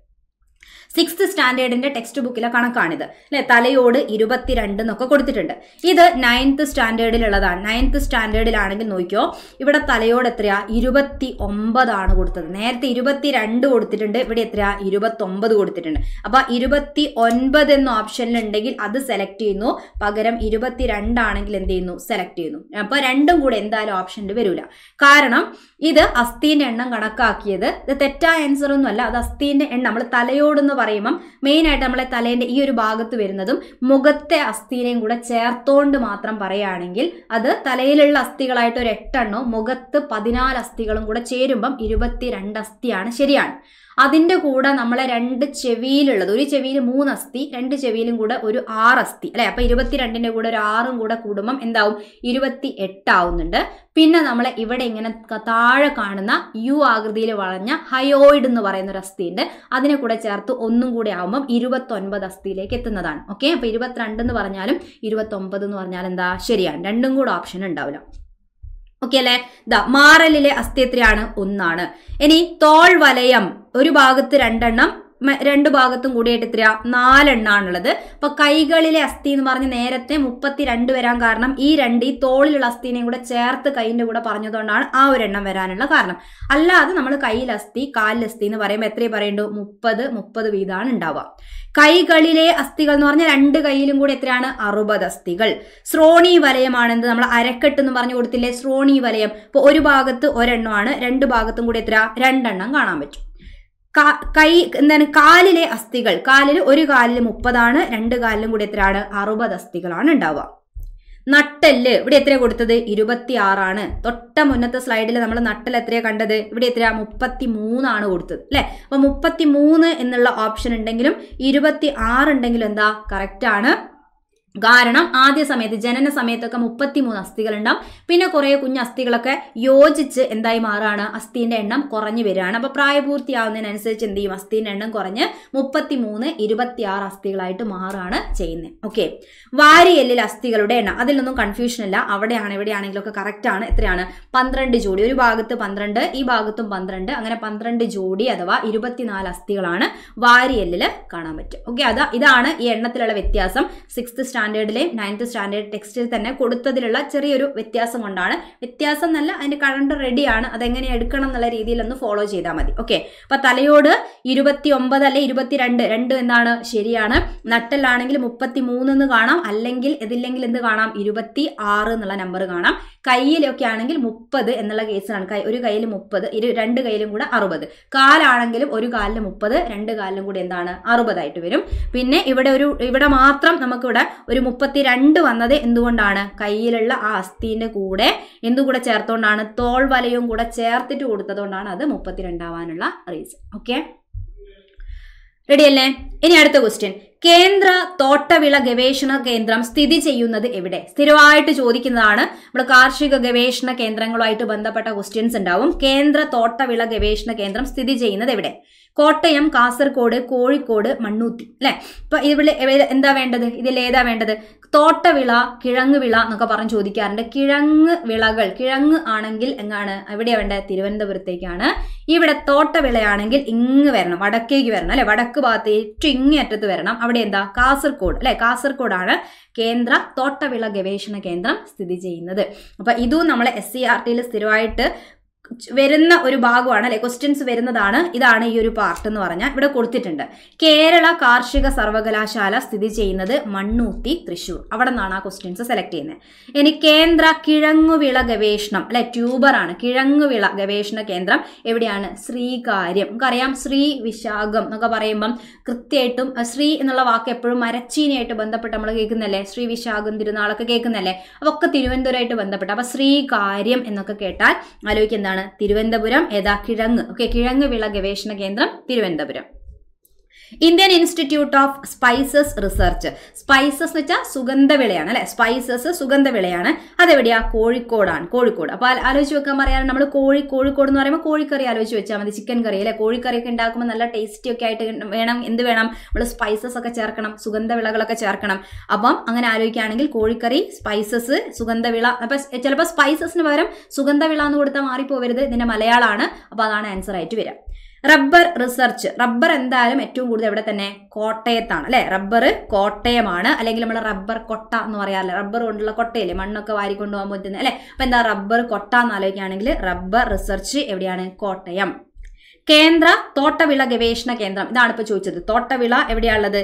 സിക്സ്ത് സ്റ്റാൻഡേർഡിന്റെ ടെക്സ്റ്റ് ബുക്കിലെ കണക്കാണിത് അല്ലെ തലയോട് ഇരുപത്തിരണ്ട് എന്നൊക്കെ കൊടുത്തിട്ടുണ്ട് ഇത് നയൻത്ത് സ്റ്റാൻഡേർഡിലുള്ളതാണ് നയൻത്ത് സ്റ്റാൻഡേർഡിലാണെങ്കിൽ നോക്കിയോ ഇവിടെ തലയോട് എത്രയാ ഇരുപത്തി ഒമ്പതാണ് കൊടുത്തത് നേരത്തെ ഇരുപത്തി രണ്ട് കൊടുത്തിട്ടുണ്ട് ഇവിടെ എത്രയാ ഒമ്പത് കൊടുത്തിട്ടുണ്ട് അപ്പൊ ഇരുപത്തി ഒൻപത് എന്ന ഓപ്ഷനിലുണ്ടെങ്കിൽ അത് സെലക്ട് ചെയ്യുന്നു പകരം ഇരുപത്തി രണ്ടാണെങ്കിൽ എന്ത് ചെയ്യുന്നു സെലക്ട് ചെയ്യുന്നു അപ്പൊ രണ്ടും കൂടെ എന്തായാലും ഓപ്ഷനിൽ വരില്ല കാരണം ഇത് അസ്ഥീന്റെ എണ്ണം കണക്കാക്കിയത് ഇത് തെറ്റായ ആൻസർ അല്ല അത് അസ്ഥീന്റെ എണ്ണം നമ്മൾ തലയോട് പറയുമ്പം മെയിനായിട്ട് നമ്മളെ തലേൻ്റെ ഈ ഒരു ഭാഗത്ത് വരുന്നതും മുഖത്തെ അസ്ഥിനെയും കൂടെ ചേർത്തോണ്ട് മാത്രം പറയുകയാണെങ്കിൽ അത് തലയിലുള്ള അസ്ഥികളായിട്ട് ഒരു എട്ടെണ്ണോ മുഖത്ത് പതിനാല് അസ്ഥികളും കൂടെ ചേരുമ്പം ഇരുപത്തിരണ്ട് അസ്ഥിയാണ് ശരിയാണ് അതിൻ്റെ കൂടെ നമ്മളെ രണ്ട് ചെവിയിലുള്ളത് ഒരു ചെവിയിൽ മൂന്ന് അസ്ഥി രണ്ട് ചെവിയിലും കൂടെ ഒരു ആറ് അസ്ഥി അല്ലെ അപ്പൊ ഇരുപത്തിരണ്ടിന്റെ കൂടെ ഒരു ആറും കൂടെ കൂടുമ്പം എന്താവും ഇരുപത്തി എട്ടാവുന്നുണ്ട് പിന്നെ നമ്മൾ ഇവിടെ ഇങ്ങനെ താഴെ കാണുന്ന യു ആകൃതിയിൽ വളഞ്ഞ ഹയോയിഡ് എന്ന് പറയുന്ന ഒരു ഉണ്ട് അതിനെ കൂടെ ചേർത്ത് ഒന്നും കൂടെ ആവുമ്പം ഇരുപത്തൊൻപത് അസ്ഥിയിലേക്ക് എത്തുന്നതാണ് ഓക്കെ അപ്പൊ ഇരുപത്തിരണ്ട് എന്ന് പറഞ്ഞാലും ഇരുപത്തൊമ്പത് എന്ന് പറഞ്ഞാൽ എന്താ ശരിയാണ് രണ്ടും കൂടെ ഓപ്ഷൻ ഉണ്ടാവില്ല ഓക്കെ അല്ലെ ദ മാറലിലെ അസ്ഥിത്രയാണ് ഒന്നാണ് ഇനി തോൾ വലയം ഒരു ഭാഗത്ത് രണ്ടെണ്ണം രണ്ട് ഭാഗത്തും കൂടിയായിട്ട് എത്ര നാലെണ്ണാണുള്ളത് അപ്പൊ കൈകളിലെ അസ്ഥി എന്ന് പറഞ്ഞ് നേരത്തെ മുപ്പത്തിരണ്ട് വരാൻ കാരണം ഈ രണ്ട് ഈ തോളിലുള്ള അസ്ഥിനെയും കൂടെ ചേർത്ത് കൈയിന്റെ കൂടെ പറഞ്ഞതുകൊണ്ടാണ് ആ ഒരു എണ്ണം വരാനുള്ള കാരണം അല്ലാതെ നമ്മൾ കയ്യിൽ അസ്ഥി കാലിൽ അസ്ഥി എന്ന് പറയുമ്പോൾ എത്രയും പറയുന്നുണ്ട് മുപ്പത് മുപ്പത് വീതമാണ് ഉണ്ടാവുക കൈകളിലെ അസ്ഥികൾ എന്ന് പറഞ്ഞാൽ രണ്ട് കൈയിലും കൂടി എത്രയാണ് അറുപത് അസ്ഥികൾ ശ്രോണി വലയമാണെന്ന് നമ്മൾ അരക്കെട്ട് എന്ന് പറഞ്ഞു കൊടുത്തില്ലേ ശ്രോണി വലയം അപ്പോൾ ഒരു ഭാഗത്ത് ഒരെണ്ണമാണ് രണ്ട് ഭാഗത്തും കൂടി എത്ര രണ്ടെണ്ണം കാണാൻ പറ്റും കൈ എന്താണ് കാലിലെ അസ്ഥികൾ കാലിൽ ഒരു കാലിൽ മുപ്പതാണ് രണ്ട് കാലിലും കൂടി എത്രയാണ് അറുപത് അസ്ഥികളാണ് ഉണ്ടാവുക നട്ടല് ഇവിടെ എത്ര കൊടുത്തത് ഇരുപത്തി ആറാണ് തൊട്ട മുന്നത്തെ സ്ലൈഡിൽ നമ്മൾ നട്ടൽ എത്രയാ കണ്ടത് ഇവിടെ എത്രയാ മുപ്പത്തി മൂന്നാണ് കൊടുത്തത് അല്ലെ അപ്പൊ മുപ്പത്തി മൂന്ന് എന്നുള്ള ഓപ്ഷൻ ഉണ്ടെങ്കിലും ഇരുപത്തി ആറ് ഉണ്ടെങ്കിലും എന്താ കറക്റ്റ് ആണ് കാരണം ആദ്യ സമയത്ത് ജനന സമയത്തൊക്കെ മുപ്പത്തിമൂന്ന് അസ്ഥികൾ ഉണ്ടാവും പിന്നെ കുറേ കുഞ്ഞ് അസ്ഥികളൊക്കെ യോജിച്ച് എന്തായി മാറാണ് അസ്ഥിന്റെ എണ്ണം കുറഞ്ഞു വരികയാണ് അപ്പോൾ പ്രായപൂർത്തിയാവുന്നതിനനുസരിച്ച് എന്ത് ചെയ്യും അസ്ഥിന്റെ എണ്ണം കുറഞ്ഞ് മുപ്പത്തിമൂന്ന് ആറ് അസ്ഥികളായിട്ട് മാറുകയാണ് ചെയ്യുന്നത് ഓക്കെ വാരിയെല്ലിൽ അസ്ഥികളുടെ എണ്ണം അതിലൊന്നും കൺഫ്യൂഷൻ ഇല്ല അവിടെയാണ് എവിടെയാണെങ്കിലും ഒക്കെ കറക്റ്റാണ് എത്രയാണ് പന്ത്രണ്ട് ജോഡി ഒരു ഭാഗത്ത് പന്ത്രണ്ട് ഈ ഭാഗത്തും പന്ത്രണ്ട് അങ്ങനെ പന്ത്രണ്ട് ജോഡി അഥവാ ഇരുപത്തിനാല് അസ്ഥികളാണ് വാരിയെല്ലിൽ കാണാൻ പറ്റും ഓക്കെ അതാ ഇതാണ് ഈ എണ്ണത്തിലുള്ള വ്യത്യാസം സിക്സ്ത് സ്റ്റാൻഡേർഡ് സ്റ്റാൻഡേർഡിലെ നയൻത്ത് സ്റ്റാൻഡേർഡ് ടെക്സ്റ്റിൽ തന്നെ കൊടുത്തതിലുള്ള ചെറിയൊരു വ്യത്യാസം കൊണ്ടാണ് വ്യത്യാസം നല്ല അതിൻ്റെ കറണ്ട് റെഡിയാണ് അതെങ്ങനെ എടുക്കണം എന്നുള്ള രീതിയിൽ ഒന്ന് ഫോളോ ചെയ്താൽ മതി ഓക്കെ അപ്പൊ തലയോട് ഇരുപത്തി ഒമ്പത് അല്ലെ ഇരുപത്തിരണ്ട് രണ്ട് എന്താണ് ശരിയാണ് നട്ടലാണെങ്കിൽ മുപ്പത്തി മൂന്ന് എന്ന് കാണാം അല്ലെങ്കിൽ ഇതില്ലെങ്കിൽ എന്ത് കാണാം ഇരുപത്തി ആറ് എന്നുള്ള നമ്പർ കാണാം കയ്യിലൊക്കെ ആണെങ്കിൽ മുപ്പത് എന്നുള്ള കേസിലാണ് ഒരു കയ്യിൽ മുപ്പത് ഇരു രണ്ട് കയ്യിലും കൂടെ അറുപത് കാലാണെങ്കിലും ഒരു കാലിൽ മുപ്പത് രണ്ട് കാലിലും കൂടി എന്താണ് അറുപതായിട്ട് വരും പിന്നെ ഇവിടെ ഒരു ഇവിടെ മാത്രം നമുക്കിവിടെ ഒരു മുപ്പത്തിരണ്ട് വന്നത് എന്തുകൊണ്ടാണ് കയ്യിലുള്ള ആ അസ്ഥീൻ്റെ കൂടെ എന്തുകൂടെ ചേർത്തുകൊണ്ടാണ് തോൾ വലയും കൂടെ ചേർത്തിട്ട് കൊടുത്തതുകൊണ്ടാണ് അത് മുപ്പത്തിരണ്ടാവാനുള്ള റീസൺ ഓക്കെ റെഡിയല്ലേ ഇനി അടുത്ത ക്വസ്റ്റ്യൻ കേന്ദ്ര തോട്ടവിള ഗവേഷണ കേന്ദ്രം സ്ഥിതി ചെയ്യുന്നത് എവിടെ സ്ഥിരമായിട്ട് ചോദിക്കുന്നതാണ് നമ്മൾ കാർഷിക ഗവേഷണ കേന്ദ്രങ്ങളുമായിട്ട് ബന്ധപ്പെട്ട ക്വസ്റ്റ്യൻസ് ഉണ്ടാവും കേന്ദ്ര തോട്ടവിള ഗവേഷണ കേന്ദ്രം സ്ഥിതി ചെയ്യുന്നത് എവിടെ കോട്ടയം കാസർഗോഡ് കോഴിക്കോട് മണ്ണൂത്തി അല്ലെ ഇപ്പൊ ഇവിടെ എന്താ വേണ്ടത് ഇതിൽ ഏതാ വേണ്ടത് തോട്ടവിള കിഴങ്ങ് വിള എന്നൊക്കെ പറഞ്ഞ് ചോദിക്കാറുണ്ട് കിഴങ്ങ് വിളകൾ കിഴങ്ങ് ആണെങ്കിൽ എങ്ങാണ് എവിടെയാ വേണ്ടത് തിരുവനന്തപുരത്തേക്കാണ് ഇവിടെ തോട്ടവിളയാണെങ്കിൽ ഇങ്ങ് വരണം വടക്കേക്ക് വരണം അല്ലെ വടക്ക് ഭാഗത്ത് ഏറ്റവും ഇങ്ങേ അറ്റത്ത് വരണം അവിടെ എന്താ കാസർഗോഡ് അല്ലെ കാസർഗോഡാണ് കേന്ദ്ര തോട്ടവിള ഗവേഷണ കേന്ദ്രം സ്ഥിതി ചെയ്യുന്നത് അപ്പൊ ഇതും നമ്മൾ എസ് സി ആർ e ടിയിൽ സ്ഥിരമായിട്ട് വരുന്ന ഒരു ഭാഗമാണ് അല്ലെ ക്വസ്റ്റ്യൻസ് വരുന്നതാണ് ഇതാണ് ഈ ഒരു പാർട്ട് എന്ന് പറഞ്ഞാൽ ഇവിടെ കൊടുത്തിട്ടുണ്ട് കേരള കാർഷിക സർവകലാശാല സ്ഥിതി ചെയ്യുന്നത് മണ്ണൂത്തി തൃശൂർ അവിടെ നിന്നാണ് ആ ക്വസ്റ്റ്യൻസ് സെലക്ട് ചെയ്യുന്നത് ഇനി കേന്ദ്ര കിഴങ്ങുവിള ഗവേഷണം അല്ലെ ട്യൂബറാണ് കിഴങ്ങുവിള ഗവേഷണ കേന്ദ്രം എവിടെയാണ് ശ്രീകാര്യം നമുക്കറിയാം ശ്രീ വിശാഖം എന്നൊക്കെ പറയുമ്പം കൃത്യമായിട്ടും ശ്രീ എന്നുള്ള വാക്ക് എപ്പോഴും മരച്ചീനയായിട്ട് ബന്ധപ്പെട്ട് നമ്മൾ കേൾക്കുന്നല്ലേ ശ്രീ വിശാഖം തിരുനാളൊക്കെ കേൾക്കുന്നല്ലേ അപ്പൊ ഒക്കെ തിരുവനന്തപുരമായിട്ട് ബന്ധപ്പെട്ട് അപ്പൊ ശ്രീകാര്യം എന്നൊക്കെ കേട്ടാൽ ആലോചിക്കുക തിരുവനന്തപുരം യഥാ കിഴങ്ങ് ഓക്കെ കിഴങ്ങ് വിള ഗവേഷണ കേന്ദ്രം Thiruvananthapuram Indian Institute of Spices Research Spices എന്ന് വെച്ചാൽ സുഗന്ധവിളയാണ് അല്ലെ സ്പൈസസ് സുഗന്ധവിളയാണ് അതെവിടെയാ കോഴിക്കോടാണ് കോഴിക്കോട് അപ്പോൾ ആലോചിച്ച് വെക്കാൻ പറയാൻ നമ്മൾ കോഴി കോഴിക്കോട് എന്ന് പറയുമ്പോൾ കോഴിക്കറി ആലോചിച്ച് വെച്ചാൽ മതി ചിക്കൻ കറി അല്ലെ ഒക്കെ ഉണ്ടാക്കുമ്പോൾ നല്ല ടേസ്റ്റി ഒക്കെ ആയിട്ട് വേണം എന്ത് വേണം നമ്മൾ സ്പൈസസ് ഒക്കെ ചേർക്കണം സുഗന്ധവിളകളൊക്കെ ചേർക്കണം അപ്പം അങ്ങനെ ആലോചിക്കുകയാണെങ്കിൽ കോഴിക്കറി സ്പൈസസ് സുഗന്ധവിള അപ്പൊ ചിലപ്പോൾ സ്പൈസസിന് പകരം സുഗന്ധവിള എന്ന് കൊടുത്താൽ മാറിപ്പോവരുത് ഇതിന്റെ മലയാളമാണ് അപ്പോൾ അതാണ് ആൻസർ ആയിട്ട് വരിക റബ്ബർ റിസർച്ച് റബ്ബർ എന്തായാലും ഏറ്റവും കൂടുതൽ എവിടെ തന്നെ കോട്ടയത്താണ് അല്ലെ റബ്ബർ കോട്ടയമാണ് അല്ലെങ്കിൽ നമ്മൾ റബ്ബർ കൊട്ട എന്ന് പറയാറില്ല റബ്ബർ കൊണ്ടുള്ള കൊട്ടയില്ലേ മണ്ണൊക്കെ വാരിക്കൊണ്ടുപോകാൻ പറ്റുന്ന അല്ലെ അപ്പൊ എന്താ റബ്ബർ കൊട്ട എന്ന് ആലോചിക്കുകയാണെങ്കിൽ റബ്ബർ റിസർച്ച് എവിടെയാണ് കോട്ടയം കേന്ദ്ര തോട്ടവിള ഗവേഷണ കേന്ദ്രം ഇതാണ് ഇപ്പോൾ ചോദിച്ചത് തോട്ടവിള എവിടെയാണുള്ളത്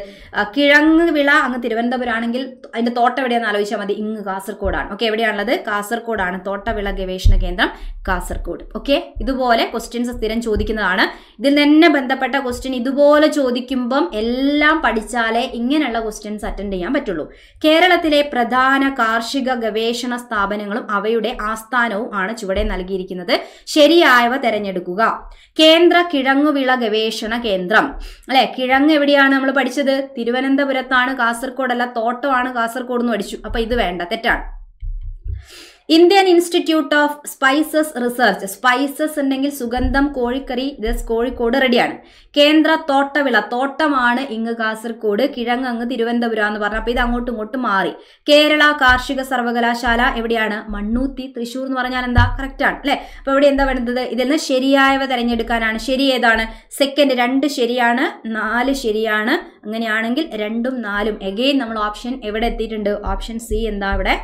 കിഴങ്ങ് വിള അങ്ങ് തിരുവനന്തപുരം ആണെങ്കിൽ അതിന്റെ തോട്ടം എവിടെയാണെന്ന് ആലോചിച്ചാൽ മതി ഇങ്ങ് കാസർഗോഡാണ് ഓക്കെ എവിടെയാണുള്ളത് കാസർഗോഡാണ് തോട്ടവിള ഗവേഷണ കേന്ദ്രം കാസർഗോഡ് ഓക്കെ ഇതുപോലെ ക്വസ്റ്റ്യൻസ് സ്ഥിരം ചോദിക്കുന്നതാണ് ഇതിൽ തന്നെ ബന്ധപ്പെട്ട ക്വസ്റ്റ്യൻ ഇതുപോലെ ചോദിക്കുമ്പം എല്ലാം പഠിച്ചാലേ ഇങ്ങനെയുള്ള ക്വസ്റ്റ്യൻസ് അറ്റൻഡ് ചെയ്യാൻ പറ്റുള്ളൂ കേരളത്തിലെ പ്രധാന കാർഷിക ഗവേഷണ സ്ഥാപനങ്ങളും അവയുടെ ആസ്ഥാനവും ആണ് ചുവടെ നൽകിയിരിക്കുന്നത് ശരിയായവ തെരഞ്ഞെടുക്കുക കേന്ദ്ര കിഴങ്ങുവിള ഗവേഷണ കേന്ദ്രം അല്ലെ കിഴങ്ങ് എവിടെയാണ് നമ്മൾ പഠിച്ചത് തിരുവനന്തപുരത്താണ് കാസർഗോഡ് അല്ല തോട്ടമാണ് കാസർഗോഡ് എന്ന് പഠിച്ചു അപ്പൊ ഇത് വേണ്ട തെറ്റാണ് Indian Institute of Spices Research Spices ഉണ്ടെങ്കിൽ സുഗന്ധം കോഴിക്കറി ദസ് കോഴിക്കോട് റെഡിയാണ് കേന്ദ്ര തോട്ടവിള തോട്ടമാണ് ഇങ്ങ് കാസർഗോഡ് കിഴങ്ങ് തിരുവനന്തപുരം എന്ന് പറഞ്ഞു അപ്പോൾ ഇത് അങ്ങോട്ടും ഇങ്ങോട്ടും മാറി കേരള കാർഷിക സർവകലാശാല എവിടെയാണ് മണ്ണൂത്തി തൃശൂർ എന്ന് പറഞ്ഞാൽ എന്താ കറക്റ്റാണ് അല്ലെ അപ്പോൾ ഇവിടെ എന്താ വേണ്ടത് ഇതിൽ നിന്ന് ശരിയായവ തിരഞ്ഞെടുക്കാനാണ് ശരി ഏതാണ് സെക്കൻഡ് രണ്ട് ശരിയാണ് നാല് ശരിയാണ് അങ്ങനെയാണെങ്കിൽ രണ്ടും നാലും എഗെയിൻ നമ്മൾ ഓപ്ഷൻ എവിടെ എത്തിയിട്ടുണ്ട് ഓപ്ഷൻ സി എന്താ ഇവിടെ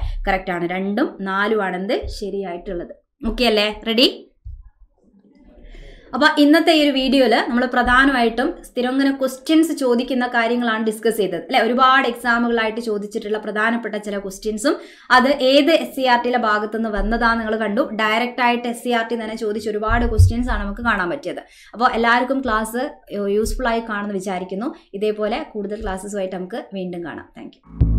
ആണ് രണ്ടും ആണെന്ത് ശരിയായിട്ടുള്ളത് ഓക്കെ അല്ലേ റെഡി അപ്പോൾ ഇന്നത്തെ ഈ ഒരു വീഡിയോയിൽ നമ്മൾ പ്രധാനമായിട്ടും സ്ഥിരം ഇങ്ങനെ ക്വസ്റ്റ്യൻസ് ചോദിക്കുന്ന കാര്യങ്ങളാണ് ഡിസ്കസ് ചെയ്തത് അല്ലെ ഒരുപാട് എക്സാമുകളായിട്ട് ചോദിച്ചിട്ടുള്ള പ്രധാനപ്പെട്ട ചില ക്വസ്റ്റ്യൻസും അത് ഏത് എസ് സി ആർ ടിയിലെ ഭാഗത്തുനിന്ന് വന്നതാ നിങ്ങൾ കണ്ടു ഡയറക്റ്റ് ആയിട്ട് എസ് സി ആർ ടി തന്നെ ചോദിച്ച ഒരുപാട് ക്വസ്റ്റ്യൻസ് ആണ് നമുക്ക് കാണാൻ പറ്റിയത് അപ്പോൾ എല്ലാവർക്കും ക്ലാസ് യൂസ്ഫുൾ ആയി കാണുമെന്ന് വിചാരിക്കുന്നു ഇതേപോലെ കൂടുതൽ ക്ലാസ്സുമായിട്ട് നമുക്ക് വീണ്ടും കാണാം താങ്ക്